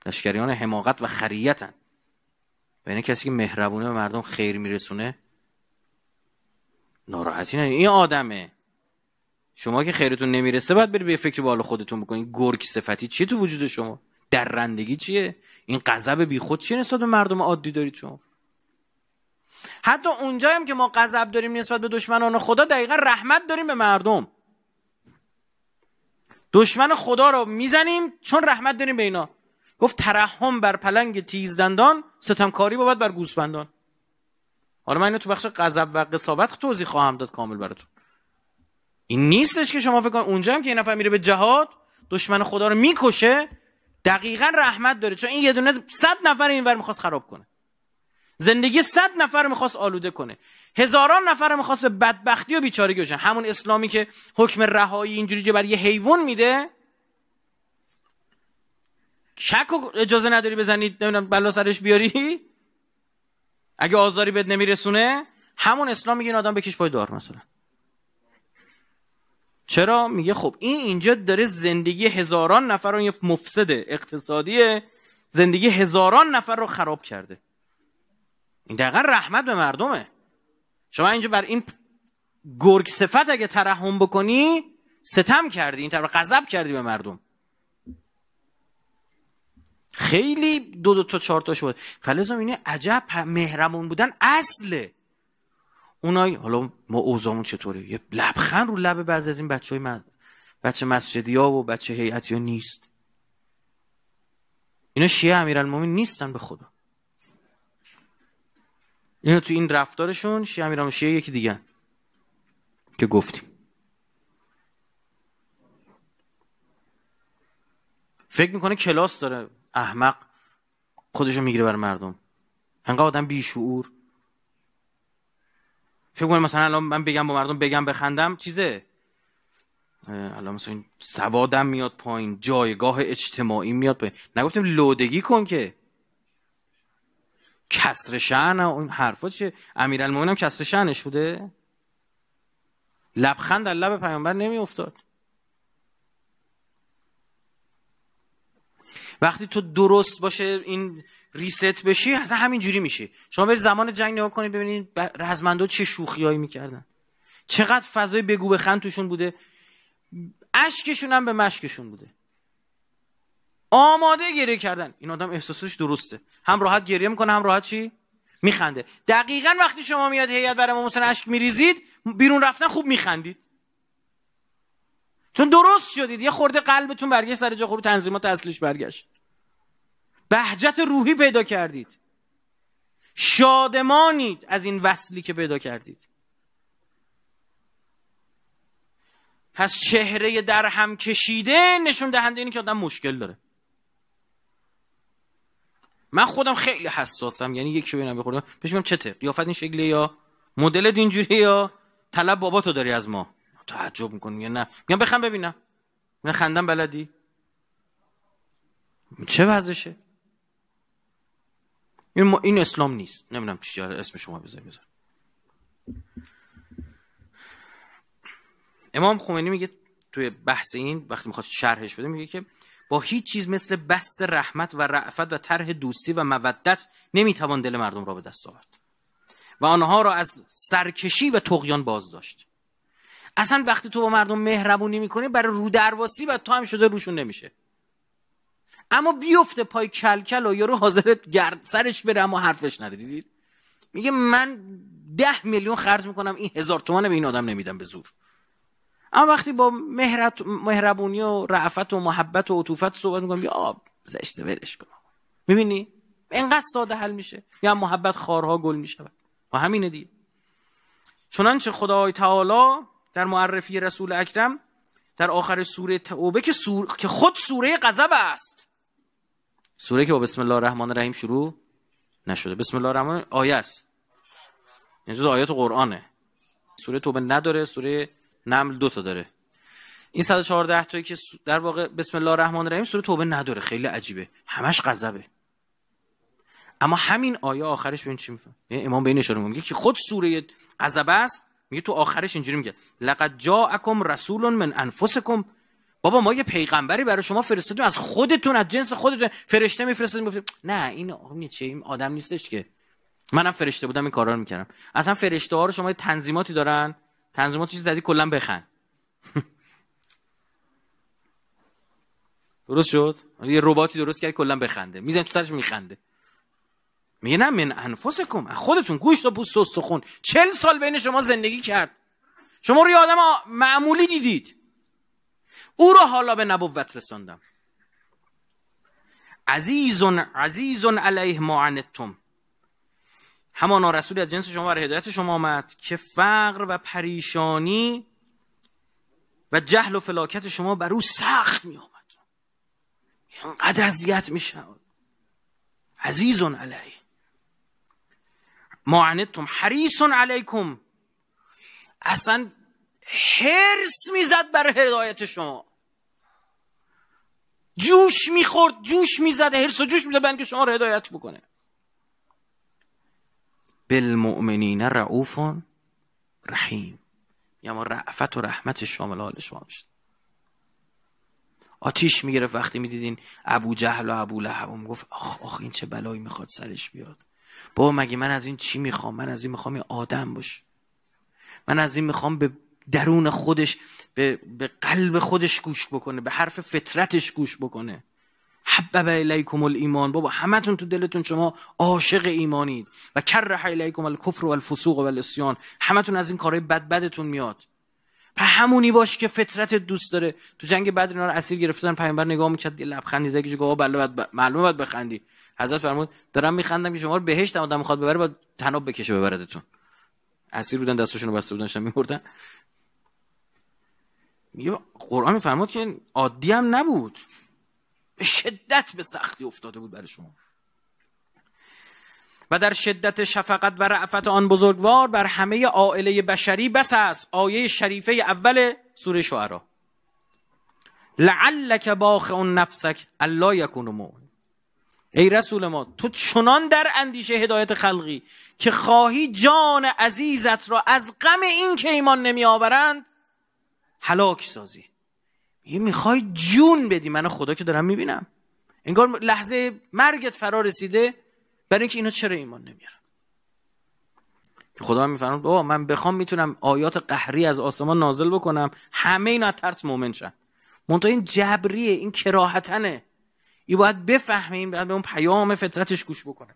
لشکریان حماقت و خریتن و اینه کسی که مهربونه به مردم خیر میرسونه ناراحتی نه این آدمه شما که خیرتون نمیرسه باید بری به فکر بالا خودتون بکنید گرگ صفتی چی تو وجود شما در رندگی چیه این غضب بیخود چیه نسبت به مردم عادی دارید شما حتی اونجا که ما غضب داریم نسبت به دشمنان خدا دقیقا رحمت داریم به مردم دشمن خدا رو میزنیم چون رحمت داریم به اینا گفت ترحم بر پلنگ تیز دندان ستمکاری بابد بر گوسفندان حالا من اینو تو بخش غضب و قصابت توضیح خواهم داد کامل براتون این نیستش که شما فکر کن اونجا هم که این نفر میره به جهاد دشمن خدا رو میکشه دقیقا رحمت داره چون این یه دونه صد نفر اینور میخواست خراب کنه زندگی صد نفر میخواست آلوده کنه هزاران نفر میخواست به بدبختی و بیچارگی بشن همون اسلامی که حکم رهایی اینجوری بر یه حیوان میده شک و اجازه نداری بزنید نمیدونم بلا سرش بیاری اگه آزاری بد نمیرسونه همون اسلامی که این آدم بکش پای دار مثلا چرا میگه خب این اینجا داره زندگی هزاران نفر رو مفسده اقتصادی زندگی هزاران نفر رو خراب کرده این دقیقا رحمت به مردمه شما اینجا بر این گرگ صفت اگه ترحم بکنی ستم کردی این طرف غضب کردی به مردم خیلی دو دو تا چهار تا شد فلزم اینه عجب مهرمون بودن اصله اونای حالا ما اوزامون چطوره یه لبخند رو لب بعض از این بچه های من بچه مسجدی ها و بچه هیئتی ها نیست اینا شیعه امیرالمومنین نیستن به خدا اینا تو این رفتارشون شیعه امیرالمومنین شیعه یکی دیگه که گفتیم فکر میکنه کلاس داره احمق خودشو میگیره بر مردم انقدر آدم بیشعور فکر کنم مثلا الان من بگم با مردم بگم بخندم چیزه الان مثلا این سوادم میاد پایین جایگاه اجتماعی میاد پایین نگفتیم لودگی کن که کسر شن اون حرفا چیه المومن هم کسر بوده لبخند در لب پیامبر نمیافتاد وقتی تو درست باشه این ریست بشی اصلا جوری میشه شما برید زمان جنگ نگاه کنید ببینید رزمندا چه شوخیایی میکردن چقدر فضای بگو بخند توشون بوده اشکشون هم به مشکشون بوده آماده گریه کردن این آدم احساسش درسته هم راحت گریه میکنه هم راحت چی میخنده دقیقا وقتی شما میاد هیئت برای امام عشق اشک میریزید بیرون رفتن خوب میخندید چون درست شدید یه خورده قلبتون برگشت سر جا خورو تنظیمات اصلیش برگشت بهجت روحی پیدا کردید شادمانید از این وصلی که پیدا کردید پس چهره در هم کشیده نشون دهنده اینه که آدم مشکل داره من خودم خیلی حساسم یعنی یک بینم نمیخوردم پیش میگم چته قیافت این شکلی یا مدلت اینجوری یا طلب بابا تو داری از ما تعجب میکنم یا نه میگم بخم ببینم من خندم بلدی چه وضعشه این, این اسلام نیست نمیدونم چی اسم شما بذار بذار امام خمینی میگه توی بحث این وقتی میخواد شرحش بده میگه که با هیچ چیز مثل بست رحمت و رعفت و طرح دوستی و مودت نمیتوان دل مردم را به دست آورد و آنها را از سرکشی و تقیان باز داشت اصلا وقتی تو با مردم مهربونی میکنی برای رودرواسی و تو هم شده روشون نمیشه اما بیفته پای کلکل و یارو حاضرت گرد سرش بره اما حرفش نره دیدید میگه من ده میلیون خرج میکنم این هزار تومن به این آدم نمیدم به زور اما وقتی با مهرت مهربونی و رعفت و محبت و عطوفت صحبت میکنم یا زشته ولش کنم میبینی اینقدر ساده حل میشه یا محبت خارها گل میشه و همینه دید چنانچه خدای تعالی در معرفی رسول اکرم در آخر سوره توبه که, سور... که خود سوره غضب است سوره که با بسم الله الرحمن الرحیم شروع نشده بسم الله الرحمن آیه است این آیات قرآنه سوره توبه نداره سوره نمل دوتا داره این 114 تایی که در واقع بسم الله الرحمن الرحیم سوره توبه نداره خیلی عجیبه همش غضبه اما همین آیه آخرش ببین چی میفهم امام به این اشاره میگه که خود خب سوره غضب است میگه تو آخرش اینجوری میگه لقد جاءکم رسول من انفسکم بابا ما یه پیغمبری برای شما فرستادیم از خودتون از جنس خودتون فرشته میفرستادیم گفتیم نه این چه این آدم نیستش که منم فرشته بودم این کارا رو میکردم اصلا فرشته ها رو شما تنظیماتی دارن تنظیمات زدی کلا بخند درست شد یه رباتی درست کرد کلا بخنده میزن تو سرش میخنده میگه نه من انفسکم خودتون گوشت و پوست و سخون چل سال بین شما زندگی کرد شما رو یه آدم معمولی دیدید او را حالا به نبوت رساندم عزیزون علیه ما عنتم همان رسولی از جنس شما و هدایت شما آمد که فقر و پریشانی و جهل و فلاکت شما بر او سخت می آمد اینقدر اذیت می شود عزیزون علیه ما حریص حریصون علیکم اصلا حرس میزد بر هدایت شما جوش میخورد جوش میزده هرس و جوش میزده که شما رو هدایت بکنه بالمؤمنین رعوف رحیم یعنی رعفت و رحمت شامل حال شما میشه آتیش میگرفت وقتی میدیدین ابو جهل و ابو و میگفت آخ این چه بلایی میخواد سرش بیاد بابا مگه من از این چی میخوام من از این میخوام یه آدم باشه من از این میخوام به درون خودش به, به قلب خودش گوش بکنه به حرف فطرتش گوش بکنه حبب الیکم الایمان بابا همتون تو دلتون شما عاشق ایمانید و کره الیکم الکفر و الفسوق و الاسیان همتون از این کارهای بد بدتون میاد په همونی باش که فطرت دوست داره تو جنگ بدر اینا رو اسیر گرفتن پیامبر نگاه میکرد لبخندی زد که گفت بله بعد معلومه بعد بخندی حضرت فرمود دارم میخندم که شما رو بهشت آدم میخواد ببره با تناب بکشه ببردتون اسیر بودن دستشون رو بسته بودن شما میمردن میگه قرآن میفرماد که عادی هم نبود به شدت به سختی افتاده بود برای شما و در شدت شفقت و رعفت آن بزرگوار بر همه عائله بشری بس است آیه شریفه اول سوره شعرا لعلک باخ اون نفسک الله یکون مؤمن ای رسول ما تو چنان در اندیشه هدایت خلقی که خواهی جان عزیزت را از غم این که ایمان نمی آورند هلاک سازی میخوای جون بدی من خدا که دارم میبینم انگار لحظه مرگت فرا رسیده برای اینکه اینا چرا ایمان نمیارن خدا هم میفرماد من بخوام میتونم آیات قهری از آسمان نازل بکنم همه اینا ترس مؤمن شن این جبریه این کراهتنه این باید بفهمیم باید به اون پیام فطرتش گوش بکنه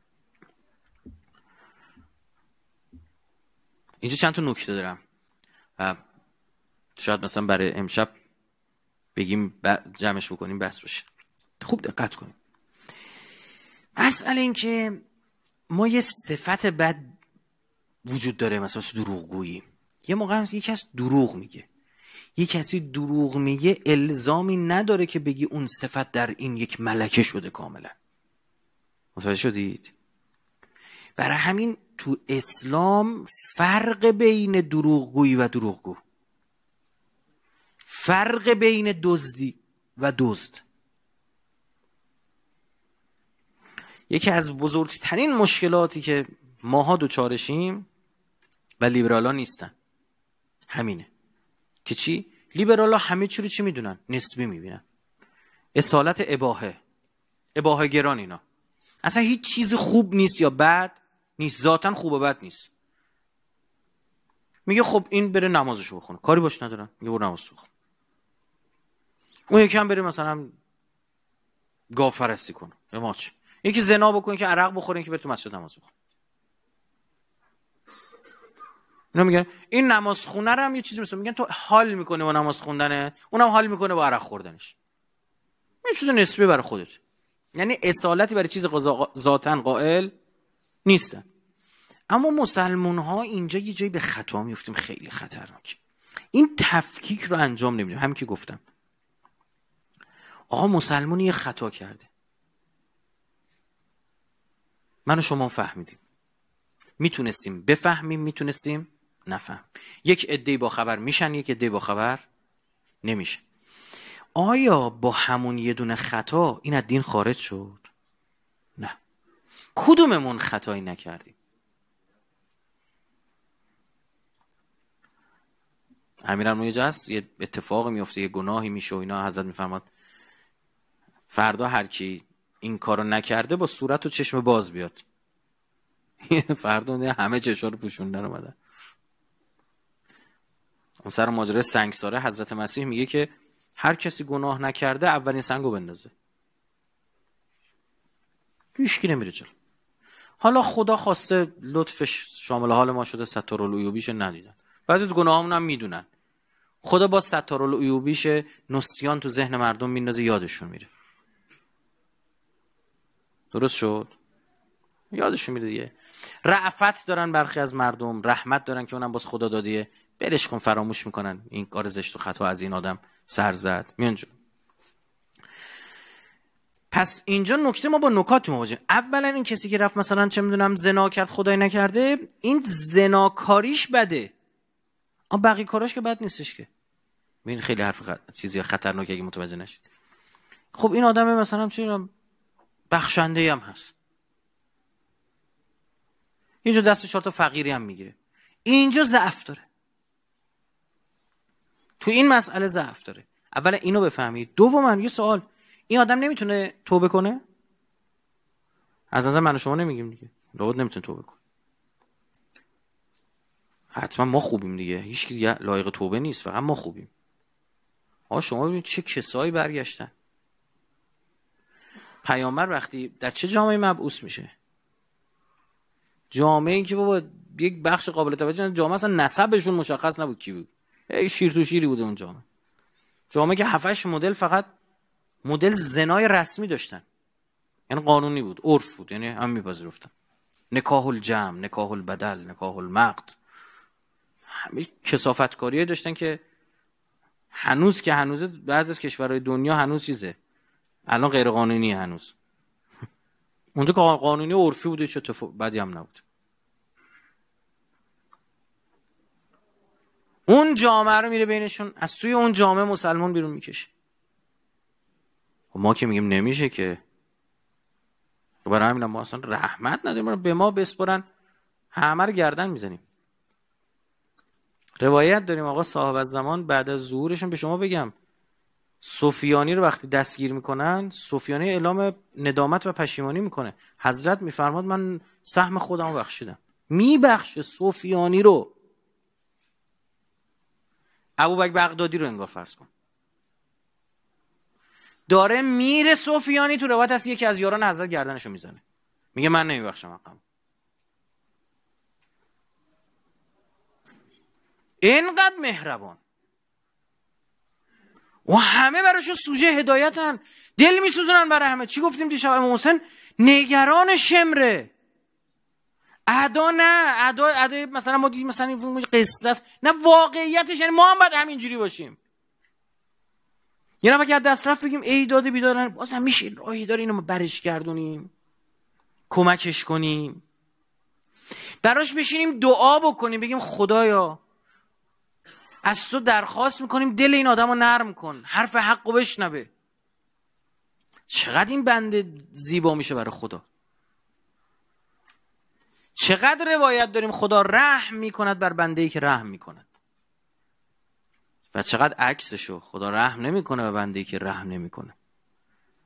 اینجا چند تا نکته دارم شاید مثلا برای امشب بگیم جمعش بکنیم بس باشه خوب دقت کنیم مسئله این که ما یه صفت بد وجود داره مثلا دروغگویی یه موقع هم یه کس دروغ میگه یه کسی دروغ میگه الزامی نداره که بگی اون صفت در این یک ملکه شده کاملا متوجه شدید برای همین تو اسلام فرق بین دروغگویی و دروغگو فرق بین دزدی و دزد یکی از بزرگترین مشکلاتی که ماها دوچارشیم و لیبرالا نیستن همینه که چی؟ لیبرالا همه چی رو چی میدونن؟ نسبی میبینن اصالت اباهه اباهه گران اینا اصلا هیچ چیز خوب نیست یا بد نیست ذاتا خوب و بد نیست میگه خب این بره نمازشو بخونه کاری باش ندارم میگه برو نماز بخونه. اون هم بره مثلا گاف پرستی کنه به ماچ یکی زنا بکنه که عرق بخوره که بره تو مسجد نماز بخونه اینا میگن این نماز خونه هم یه چیزی مثل میگن تو حال میکنه با نماز خوندنه اونم حال میکنه با عرق خوردنش یه چیز نسبی برای خودت یعنی اصالتی برای چیز ذاتا قائل نیستن اما مسلمون ها اینجا یه جایی به خطا میفتیم خیلی خطرناک این تفکیک رو انجام نمیدیم همین که گفتم آقا مسلمانی یه خطا کرده من و شما فهمیدیم میتونستیم بفهمیم میتونستیم نفهم یک عده با خبر میشن یک عده با خبر نمیشن آیا با همون یه دونه خطا این از دین خارج شد نه کدوممون خطایی نکردیم هست یه اتفاق میفته یه گناهی میشه و اینا حضرت میفرماد فردا هر کی این کارو نکرده با صورت و چشم باز بیاد فردا همه چشم رو پوشوندن اومدن اون سر ماجرای سنگساره حضرت مسیح میگه که هر کسی گناه نکرده اولین سنگو بندازه هیچکی نمیره جل. حالا خدا خواسته لطفش شامل حال ما شده ایوبیش ندیدن بعضی از گناهامون هم میدونن خدا با ایوبیش نسیان تو ذهن مردم میندازه یادشون میره درست شد یادشون میره دیگه رعفت دارن برخی از مردم رحمت دارن که اونم باز خدا دادیه بلش کن فراموش میکنن این کار زشت و خطا از این آدم سر زد میان پس اینجا نکته ما با نکات مواجه اولا این کسی که رفت مثلا چه میدونم زنا کرد خدای نکرده این زناکاریش بده آن بقیه کاراش که بد نیستش که این خیلی حرف خ... چیزی خطرناکی اگه متوجه نشید خب این آدم مثلا چه بخشنده هم هست اینجا دست چهار تا فقیری هم میگیره اینجا ضعف داره تو این مسئله ضعف داره اولا اینو بفهمید دومم یه سوال این آدم نمیتونه توبه کنه از نظر من شما نمیگیم دیگه لابد نمیتونه توبه کنه حتما ما خوبیم دیگه هیچ دیگه لایق توبه نیست فقط ما خوبیم آ شما ببینید چه کسایی برگشتن پیامبر وقتی در چه جامعه مبعوث میشه جامعه این که بابا یک بخش قابل توجه جامعه اصلا نسبشون مشخص نبود کی بود ای شیر تو شیری بود اون جامعه جامعه که هفتش مدل فقط مدل زنای رسمی داشتن یعنی قانونی بود عرف بود یعنی هم میپذیرفتن نکاح الجمع نکاح البدل نکاح المقت همه کسافتکاری داشتن که هنوز که هنوز بعضی از کشورهای دنیا هنوز چیزه الان غیر قانونی هنوز اونجا که قانونی عرفی بوده چه بدی هم نبود اون جامعه رو میره بینشون از توی اون جامعه مسلمان بیرون میکشه خب ما که میگیم نمیشه که خب برای همین ما اصلا رحمت نداریم به ما بسپرن همه رو گردن میزنیم روایت داریم آقا صاحب از زمان بعد از ظهورشون به شما بگم سفیانی رو وقتی دستگیر میکنن سفیانی اعلام ندامت و پشیمانی میکنه حضرت میفرماد من سهم خودم رو بخشیدم میبخشه سفیانی رو ابو بک بغدادی رو انگار فرض کن داره میره سفیانی تو روایت هست یکی از یاران حضرت گردنشو میزنه میگه من نمیبخشم حقم اینقدر مهربان و همه براشون سوژه هدایتن دل میسوزونن برای همه چی گفتیم دیشب امام حسین نگران شمره ادا نه ادا مثلا ما دیدیم مثلا این قصه است نه واقعیتش یعنی ما هم باید همینجوری باشیم یه یعنی نفر از دست رفت بگیم ای داده بیدارن باز هم میشه راهی داره اینو برش گردونیم کمکش کنیم براش بشینیم دعا بکنیم بگیم خدایا از تو درخواست میکنیم دل این آدم رو نرم کن حرف حق رو بشنوه چقدر این بنده زیبا میشه برای خدا چقدر روایت داریم خدا رحم میکند بر بنده ای که رحم میکند و چقدر عکسشو خدا رحم نمیکنه به بنده ای که رحم نمیکنه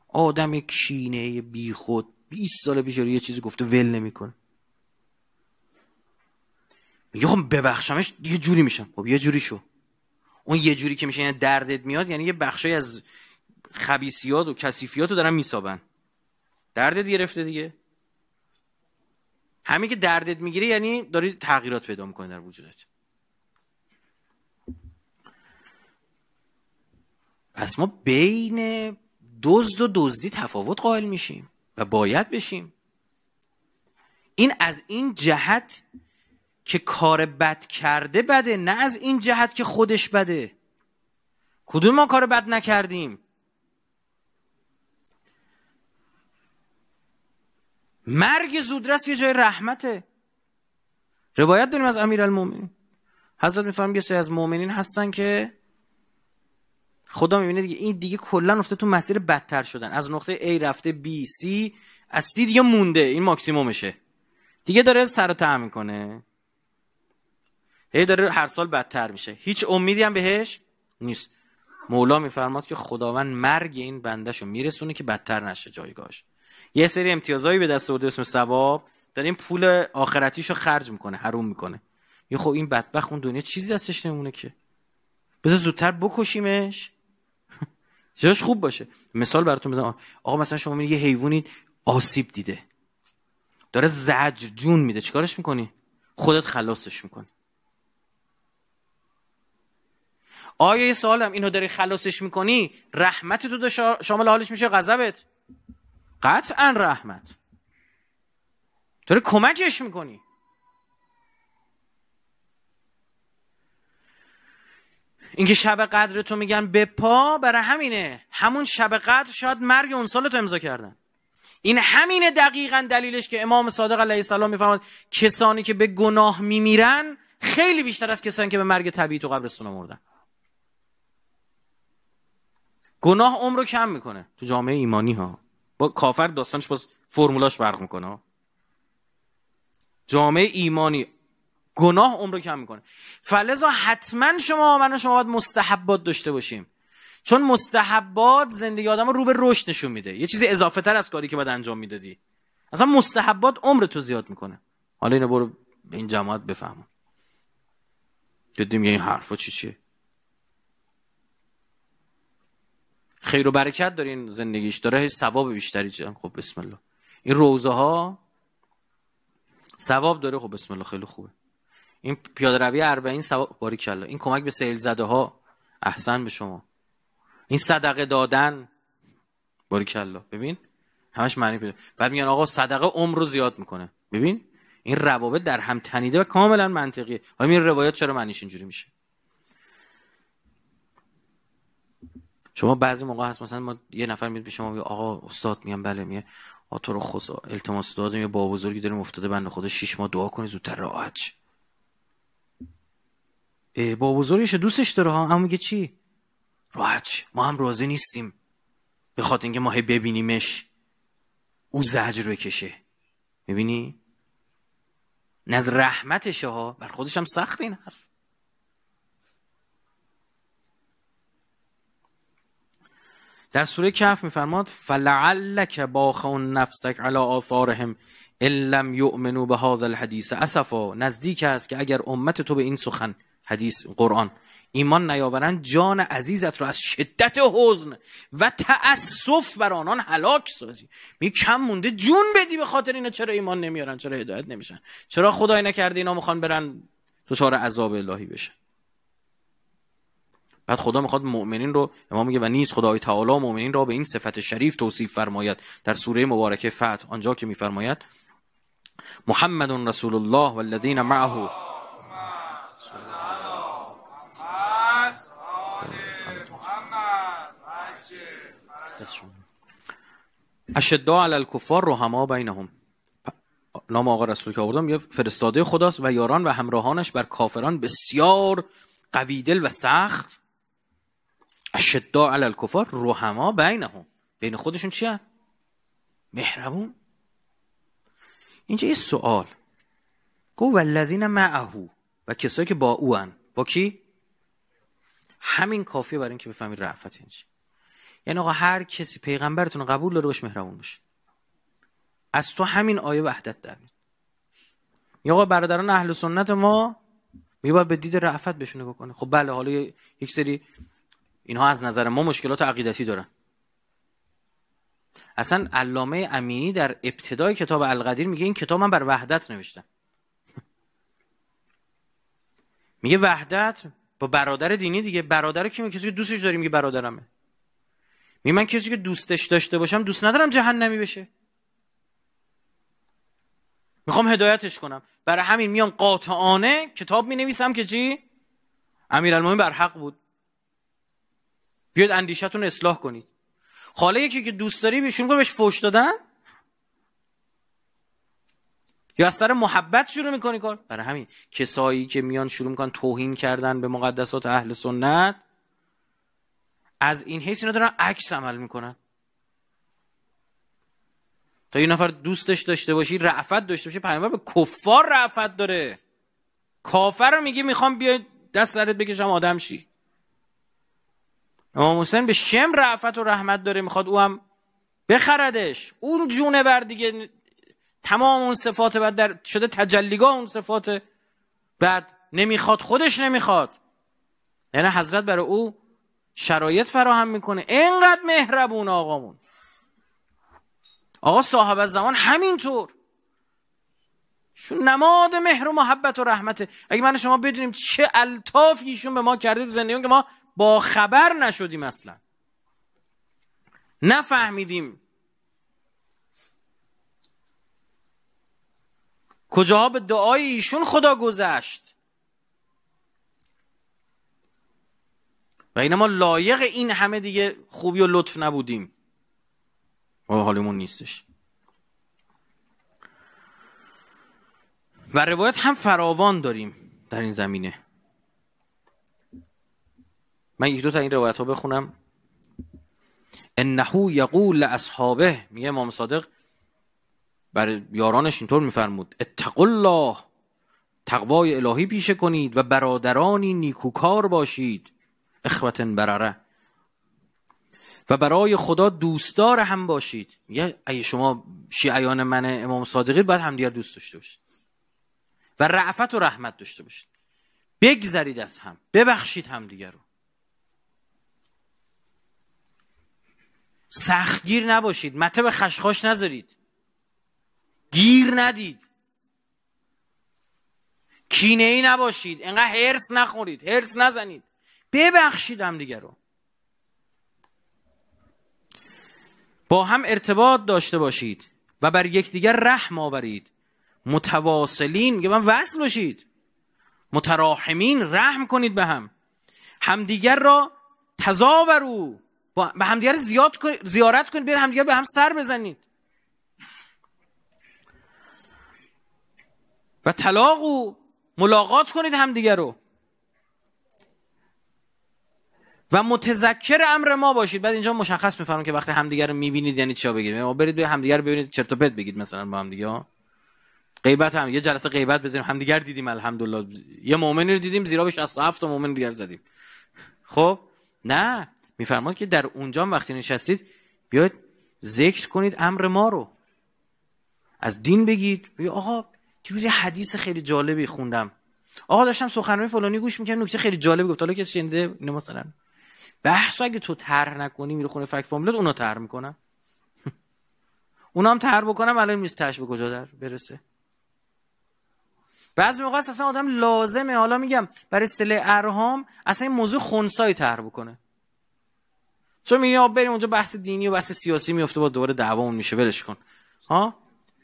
آدم کینه بی خود 20 سال پیش یه چیزی گفته ول نمیکنه میگه خب ببخشمش یه جوری میشم خب یه جوری شو اون یه جوری که میشه یعنی دردت میاد یعنی یه بخشی از خبیسیات و کثیفیات رو دارن میسابن دردت گرفته دیگه همین که دردت میگیره یعنی داری تغییرات پیدا میکنه در وجودت پس ما بین دزد و دزدی تفاوت قائل میشیم و باید بشیم این از این جهت که کار بد کرده بده نه از این جهت که خودش بده کدوم ما کار بد نکردیم مرگ زودرس یه جای رحمته روایت داریم از امیر المومنین حضرت میفرم یه از مؤمنین هستن که خدا میبینه دیگه این دیگه کلا افته تو مسیر بدتر شدن از نقطه A رفته B C از C دیگه مونده این ماکسیمومشه دیگه داره سر و میکنه هی داره هر سال بدتر میشه هیچ امیدی هم بهش نیست مولا میفرماد که خداوند مرگ این بندهشو میرسونه که بدتر نشه جایگاهش یه سری امتیازایی به دست آورده اسم ثواب داره این پول آخرتیشو خرج میکنه حروم میکنه یه خب این بدبخت اون دنیا چیزی دستش نمونه که بذار زودتر بکشیمش جاش خوب باشه مثال براتون بزنم آقا مثلا شما یه حیوانی آسیب دیده داره زجر جون میده چیکارش میکنی خودت خلاصش میکنی آیا یه سوالم اینو داری خلاصش میکنی رحمت تو شامل حالش میشه غضبت قطعا رحمت داری کمکش میکنی اینکه شب قدر تو میگن به پا برای همینه همون شب قدر شاید مرگ اون سال تو امضا کردن این همینه دقیقا دلیلش که امام صادق علیه السلام میفرماد کسانی که به گناه میمیرن خیلی بیشتر از کسانی که به مرگ طبیعی تو قبرستون مردن گناه عمر رو کم میکنه تو جامعه ایمانی ها با کافر داستانش باز فرمولاش برق میکنه جامعه ایمانی گناه عمر رو کم میکنه فلزا حتما شما من و شما باید مستحبات داشته باشیم چون مستحبات زندگی آدم رو به رشد نشون میده یه چیزی اضافه تر از کاری که باید انجام میدادی اصلا مستحبات عمر تو زیاد میکنه حالا اینو برو به این جماعت بفهمون جدی میگه این حرفا چی چیه خیر و برکت دارین زندگیش داره هیچ ثواب بیشتری جان خب بسم الله این روزه ها ثواب داره خب بسم الله خیلی خوبه این پیاده روی اربعین ثواب باریک الله این کمک به سیل زده ها احسن به شما این صدقه دادن باریک الله ببین همش معنی پیدا بعد میگن آقا صدقه عمر رو زیاد میکنه ببین این روابط در هم تنیده و کاملا منطقیه حالا این روایات چرا معنیش اینجوری میشه شما بعضی موقع هست مثلا ما یه نفر میاد به شما میگه آقا استاد میگم بله میه آ تو رو خدا التماس دادم یه با بزرگی داریم افتاده بنده خدا شش ماه دعا کنی زودتر راحت با بزرگش دوستش داره ها اما میگه چی راحت ما هم راضی نیستیم به اینکه ما هی ببینیمش او زجر بکشه میبینی نه از رحمتشه ها بر خودش هم سخت این حرف در سوره کهف میفرماد فلعلک باخون نفسک علی آثارهم ان لم یؤمنوا به هذا الحدیث اسفا نزدیک است که اگر امت تو به این سخن حدیث قرآن ایمان نیاورند جان عزیزت رو از شدت حزن و تأسف بر آنان هلاک سازی می کم مونده جون بدی به خاطر اینا چرا ایمان نمیارن چرا هدایت نمیشن چرا خدای نکرده اینا میخوان برن دچار عذاب الهی بشن بعد خدا میخواد مؤمنین رو امام میگه و نیز خدای تعالی مؤمنین را به این صفت شریف توصیف فرماید در سوره مبارکه فتح آنجا که میفرماید محمد رسول الله والذین معه اشداء علی الکفار رحما بینهم نام آقا رسول که آوردم یه فرستاده خداست و یاران و همراهانش بر کافران بسیار قویدل و سخت اشداء علی الکفار رحما بینهم بین خودشون چی هن؟ مهربون اینجا یه سوال گو والذین معه و کسایی که با او با کی همین کافیه برای اینکه بفهمید رعفت این یعنی آقا هر کسی پیغمبرتون قبول داره باش مهربون باشه از تو همین آیه وحدت در میاد یا آقا برادران اهل سنت ما میباید به دید رعفت بشونه نگاه خب بله حالا یک سری اینها از نظر ما مشکلات عقیدتی دارن اصلا علامه امینی در ابتدای کتاب القدیر میگه این کتاب من بر وحدت نوشتم میگه وحدت با برادر دینی دیگه برادر کیمه کسی که دوستش داری میگه برادرمه می من کسی که دوستش داشته باشم دوست ندارم جهنمی بشه میخوام هدایتش کنم برای همین میام قاطعانه کتاب می نویسم که چی امیرالمومنین بر حق بود بیاید اندیشتون اصلاح کنید خاله یکی که دوست داری شروع بهش فوش دادن یا از سر محبت شروع میکنی کار برای همین کسایی که میان شروع میکنن توهین کردن به مقدسات اهل سنت از این حیث اینا دارن عکس عمل میکنن تا یه نفر دوستش داشته باشی رعفت داشته باشی پیامبر به کفار رعفت داره کافر رو میگه میخوام بیای دست سرت بکشم آدم شی امام حسین به شم رعفت و رحمت داره میخواد او هم بخردش اون بر دیگه تمام اون صفات بعد در شده تجلیگاه اون صفات بعد نمیخواد خودش نمیخواد یعنی حضرت برای او شرایط فراهم میکنه اینقدر مهربون آقامون آقا صاحب زمان همینطور شون نماد مهر و محبت و رحمته اگه من شما بدونیم چه الطافی به ما کرده تو زندگی که ما با خبر نشدیم اصلا نفهمیدیم کجاها به دعای ایشون خدا گذشت و این ما لایق این همه دیگه خوبی و لطف نبودیم و حالمون نیستش و روایت هم فراوان داریم در این زمینه من یک دو تا این روایت ها بخونم انه یقول اصحابه میگه امام صادق بر یارانش اینطور میفرمود اتقوا الله تقوای الهی پیشه کنید و برادرانی نیکوکار باشید اخوتن برره و برای خدا دوستدار هم باشید میگه اگه شما شیعیان من امام صادقی باید همدیگر دوست داشته باشید و رعفت و رحمت داشته باشید بگذرید از هم ببخشید همدیگر رو سختگیر نباشید مته به خشخاش نذارید گیر ندید کینه ای نباشید انقدر هرس نخورید هرس نزنید ببخشید هم رو با هم ارتباط داشته باشید و بر یکدیگر رحم آورید متواصلین که من وصل باشید متراحمین رحم کنید به هم همدیگر را تزاورو با همدیگه زیاد زیارت کنید برید همدیگه به هم سر بزنید و طلاق ملاقات کنید همدیگه رو و متذکر امر ما باشید بعد اینجا مشخص میفرمم که وقتی همدیگه رو میبینید یعنی چی بگید ما برید به همدیگه رو ببینید چرت و بگید مثلا با همدیگه غیبت هم یه جلسه غیبت بزنیم همدیگر دیدیم الحمدلله یه مؤمنی رو دیدیم زیرا از مؤمن دیگر زدیم خب نه میفرماد که در اونجا وقتی نشستید بیاید ذکر کنید امر ما رو از دین بگید بگید آقا دیروز یه حدیث خیلی جالبی خوندم آقا داشتم سخنرانی فلانی گوش میکنم نکته خیلی جالبی گفت حالا کسی شنیده مثلا بحث اگه تو طرح نکنی میره خونه فک فامیلات اونا طرح میکنن اونا هم طرح بکنم الان نیست تش به کجا در برسه بعضی موقع اصلا آدم لازمه حالا میگم برای سله ارهام اصلا این موضوع خونسایی طرح بکنه چون میگه بریم اونجا بحث دینی و بحث سیاسی میفته با دوباره دعوامون میشه ولش کن ها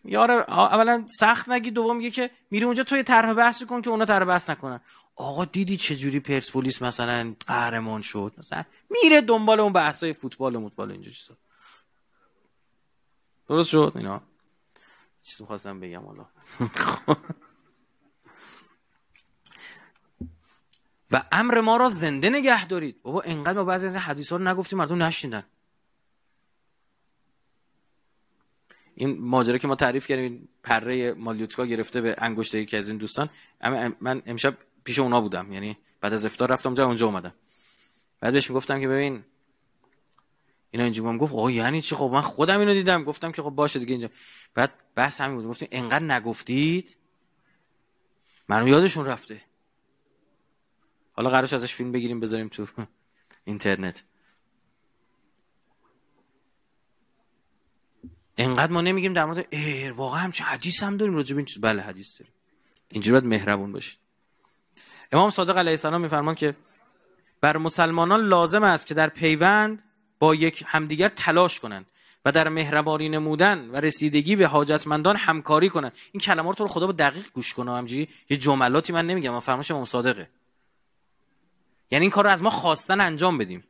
یاره اولا سخت نگی دوم میگه که میری اونجا توی طرح بحث کن که اونا طرح بحث نکنن آقا دیدی چه جوری پرسپولیس مثلا قهرمان شد مثلا میره دنبال اون بحثای فوتبال و فوتبال اینجا چیزا درست شد اینا چیزی خواستم بگم حالا خب. و امر ما را زنده نگه دارید بابا انقدر ما بعضی از حدیث ها رو نگفتیم مردم نشیندن این ماجره که ما تعریف کردیم پره مالیوتکا گرفته به انگشت یکی از این دوستان اما من امشب پیش اونا بودم یعنی بعد از افتار رفتم جا اونجا اومدم بعد بهش میگفتم که ببین اینا اینجا هم گفت آه یعنی چی خب من خودم اینو دیدم گفتم که خب باشه دیگه اینجا بعد بحث همین بود گفتیم انقدر نگفتید من یادشون رفته حالا قرارش ازش فیلم بگیریم بذاریم تو اینترنت اینقدر ما نمیگیم در مورد واقعا همچه حدیث هم داریم راجب این چیز بله حدیث داریم اینجوری باید مهربون باشید امام صادق علیه السلام میفرمان که بر مسلمانان لازم است که در پیوند با یک همدیگر تلاش کنند و در مهربانی نمودن و رسیدگی به حاجتمندان همکاری کنند این کلمات رو خدا با دقیق گوش کنه یه جملاتی من نمیگم من فرمایش امام صادقه یعنی این کار رو از ما خواستن انجام بدیم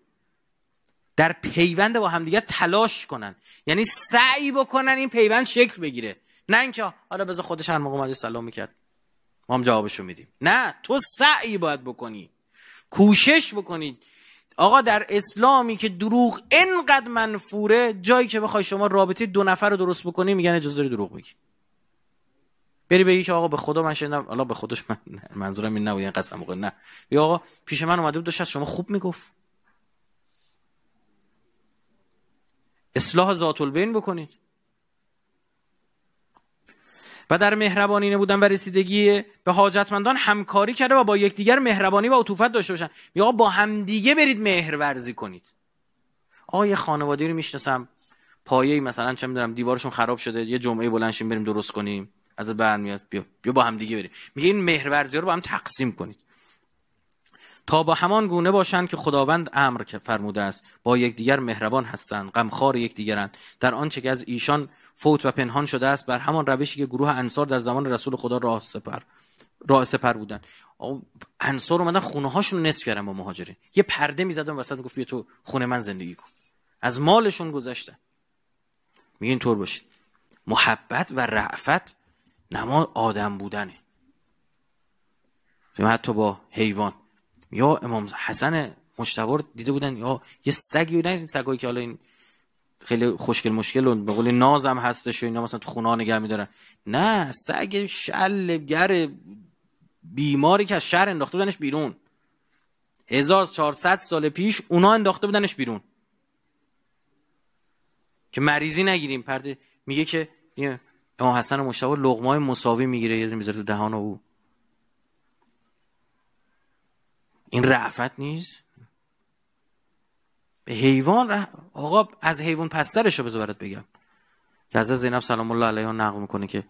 در پیوند با همدیگه تلاش کنن یعنی سعی بکنن این پیوند شکل بگیره نه اینکه حالا بذار خودش هر موقع اومده سلام میکرد ما هم جوابشو میدیم نه تو سعی باید بکنی کوشش بکنید آقا در اسلامی که دروغ انقدر منفوره جایی که بخوای شما رابطه دو نفر رو درست بکنی میگن اجازه داری دروغ بگی بری بگی که آقا به خدا من شنیدم حالا به خودش من منظورم این نبود این قسم بخور نه بیا آقا پیش من اومده بود داشت شما خوب میگفت اصلاح ذات البین بکنید و در مهربانی نبودن و رسیدگی به حاجتمندان همکاری کرده و با یکدیگر مهربانی و عطوفت داشته باشن یا با همدیگه برید مهر ورزی کنید آقا یه خانواده رو میشناسم پایه مثلا چه میدونم دیوارشون خراب شده یه جمعه بلنشیم بریم درست کنیم از میاد بیا بیا با هم دیگه بریم میگه این مهرورزی رو با هم تقسیم کنید تا با همان گونه باشند که خداوند امر فرموده است با یکدیگر مهربان هستند غمخوار یکدیگرند در آنچه که از ایشان فوت و پنهان شده است بر همان روشی که گروه انصار در زمان رسول خدا راه سپر راه سپر بودن انصار اومدن خونه هاشون نصف کردن با مهاجرین یه پرده میزدن وسط گفت بیا تو خونه من زندگی کن از مالشون گذشتن میگه اینطور باشید محبت و رعفت نماد آدم بودنه حتی با حیوان یا امام حسن مشتبه دیده بودن یا یه سگی بودن این سگایی که حالا این خیلی خوشگل مشکل و به قول نازم هستش و اینا مثلا تو خونه نگه میدارن نه سگ شلگر بیماری که از شهر انداخته بودنش بیرون 1400 سال پیش اونا انداخته بودنش بیرون که مریضی نگیریم پرده میگه که امام حسن مشتبه لغمای مساوی میگیره یه میذاره تو دهان او این رعفت نیست به حیوان آقا از حیوان پسترش رو بذارت بگم از زینب سلام الله ها نقل میکنه که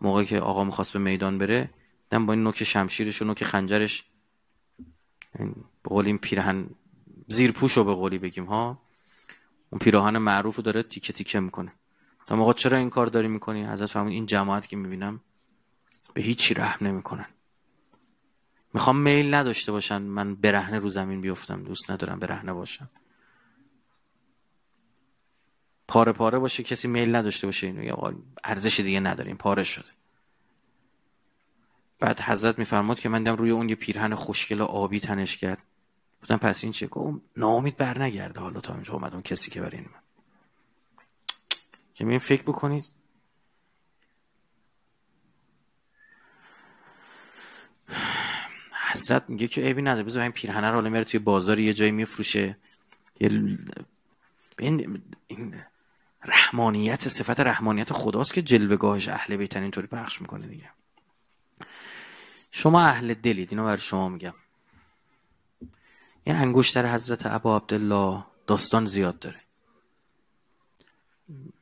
موقعی که آقا میخواست به میدان بره دم با این نوک شمشیرش و نوک خنجرش به قول این پیرهن زیر پوش رو به قولی بگیم ها اون پیراهن معروف داره تیکه تیکه میکنه گفتم آقا چرا این کار داری میکنی حضرت فرمود این جماعت که میبینم به هیچی رحم نمیکنن میخوام میل نداشته باشن من برهنه رو زمین بیفتم دوست ندارم برهنه باشم پاره پاره باشه کسی میل نداشته باشه اینو یا ارزش دیگه نداریم پاره شده بعد حضرت میفرماد که من دیدم روی اون یه پیرهن خوشگل آبی تنش کرد بودم پس این چه گفت ناامید بر نگرده حالا تا اینجا اومد اون کسی که برای من که فکر بکنید حضرت میگه که ایبی نداره بذار این پیرهنه رو حالا میره توی بازار یه جایی میفروشه این این رحمانیت صفت رحمانیت خداست که جلوگاهش اهل بیتن اینطوری پخش میکنه دیگه شما اهل دلید اینو بر شما میگم یه انگشتر حضرت ابا عبدالله داستان زیاد داره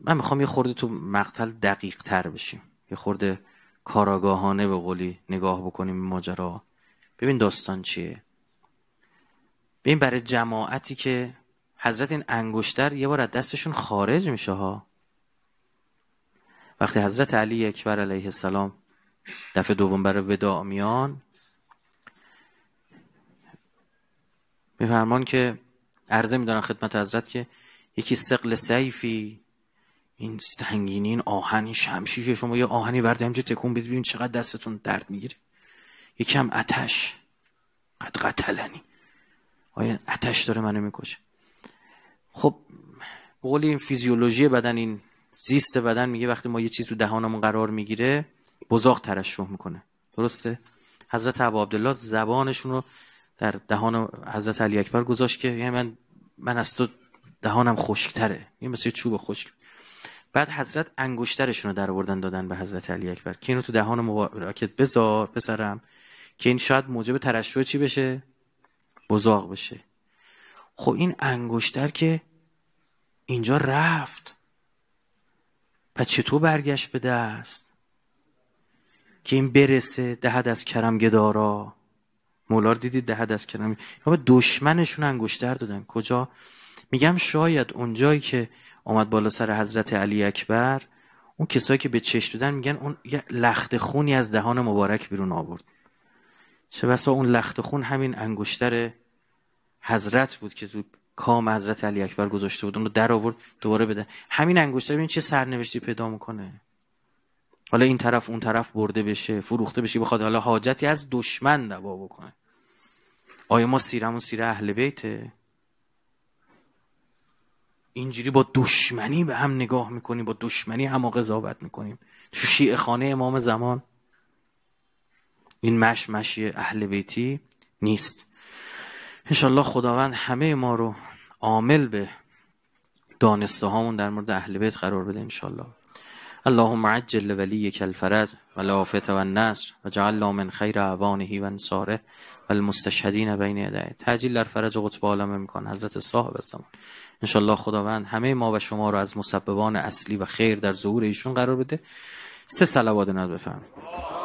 من میخوام یه خورده تو مقتل دقیق تر بشیم یه خورده کاراگاهانه به قولی نگاه بکنیم ماجرا ببین داستان چیه ببین برای جماعتی که حضرت این انگشتر یه بار از دستشون خارج میشه ها وقتی حضرت علی اکبر علیه السلام دفعه دوم برای وداع میان میفرمان که عرضه میدارن خدمت حضرت که یکی سقل سیفی این سنگینی این آهن شما یه آهنی ورده همجه تکون بدید ببین چقدر دستتون درد میگیره یکم آتش قد قتلنی آیا آتش داره منو میکشه خب بقول این فیزیولوژی بدن این زیست بدن میگه وقتی ما یه چیز تو دهانمون قرار میگیره بزاق ترشح میکنه درسته حضرت عبا عبدالله زبانشون رو در دهان حضرت علی اکبر گذاشت که یعنی من من از تو دهانم خشکتره این یعنی مثل چوب خشک بعد حضرت انگشترشون رو در آوردن دادن به حضرت علی اکبر که اینو تو دهان مبارکت بذار پسرم که این شاید موجب ترشوه چی بشه بزاق بشه خب این انگشتر که اینجا رفت پس چطور برگشت به دست که این برسه دهد از کرم گدارا مولار دیدید دهد از کرم به دشمنشون انگشتر دادن کجا میگم شاید اونجایی که آمد بالا سر حضرت علی اکبر اون کسایی که به چشم دیدن میگن اون یه لخت خونی از دهان مبارک بیرون آورد چه بسا اون لخت خون همین انگشتر حضرت بود که تو کام حضرت علی اکبر گذاشته بود اون رو در آورد دوباره بده همین انگشتر ببین چه سرنوشتی پیدا میکنه حالا این طرف اون طرف برده بشه فروخته بشه بخواد حالا حاجتی از دشمن دوا بکنه آیا ما سیرمون سیره اهل بیته اینجوری با دشمنی به هم نگاه میکنیم با دشمنی هم قضاوت میکنیم تو شیعه خانه امام زمان این مشمشی اهل بیتی نیست انشالله خداوند همه ما رو عامل به دانسته هامون در مورد اهل بیت قرار بده انشالله اللهم عجل یک الفرج و لافت و نصر و جعل من خیر عوانه و انصاره و المستشهدین بین ادعه تجیل در فرج قطب آلمه میکن حضرت صاحب زمان انشالله خداوند همه ما و شما رو از مسببان اصلی و خیر در ظهور ایشون قرار بده سه سلوات ند بفرمایید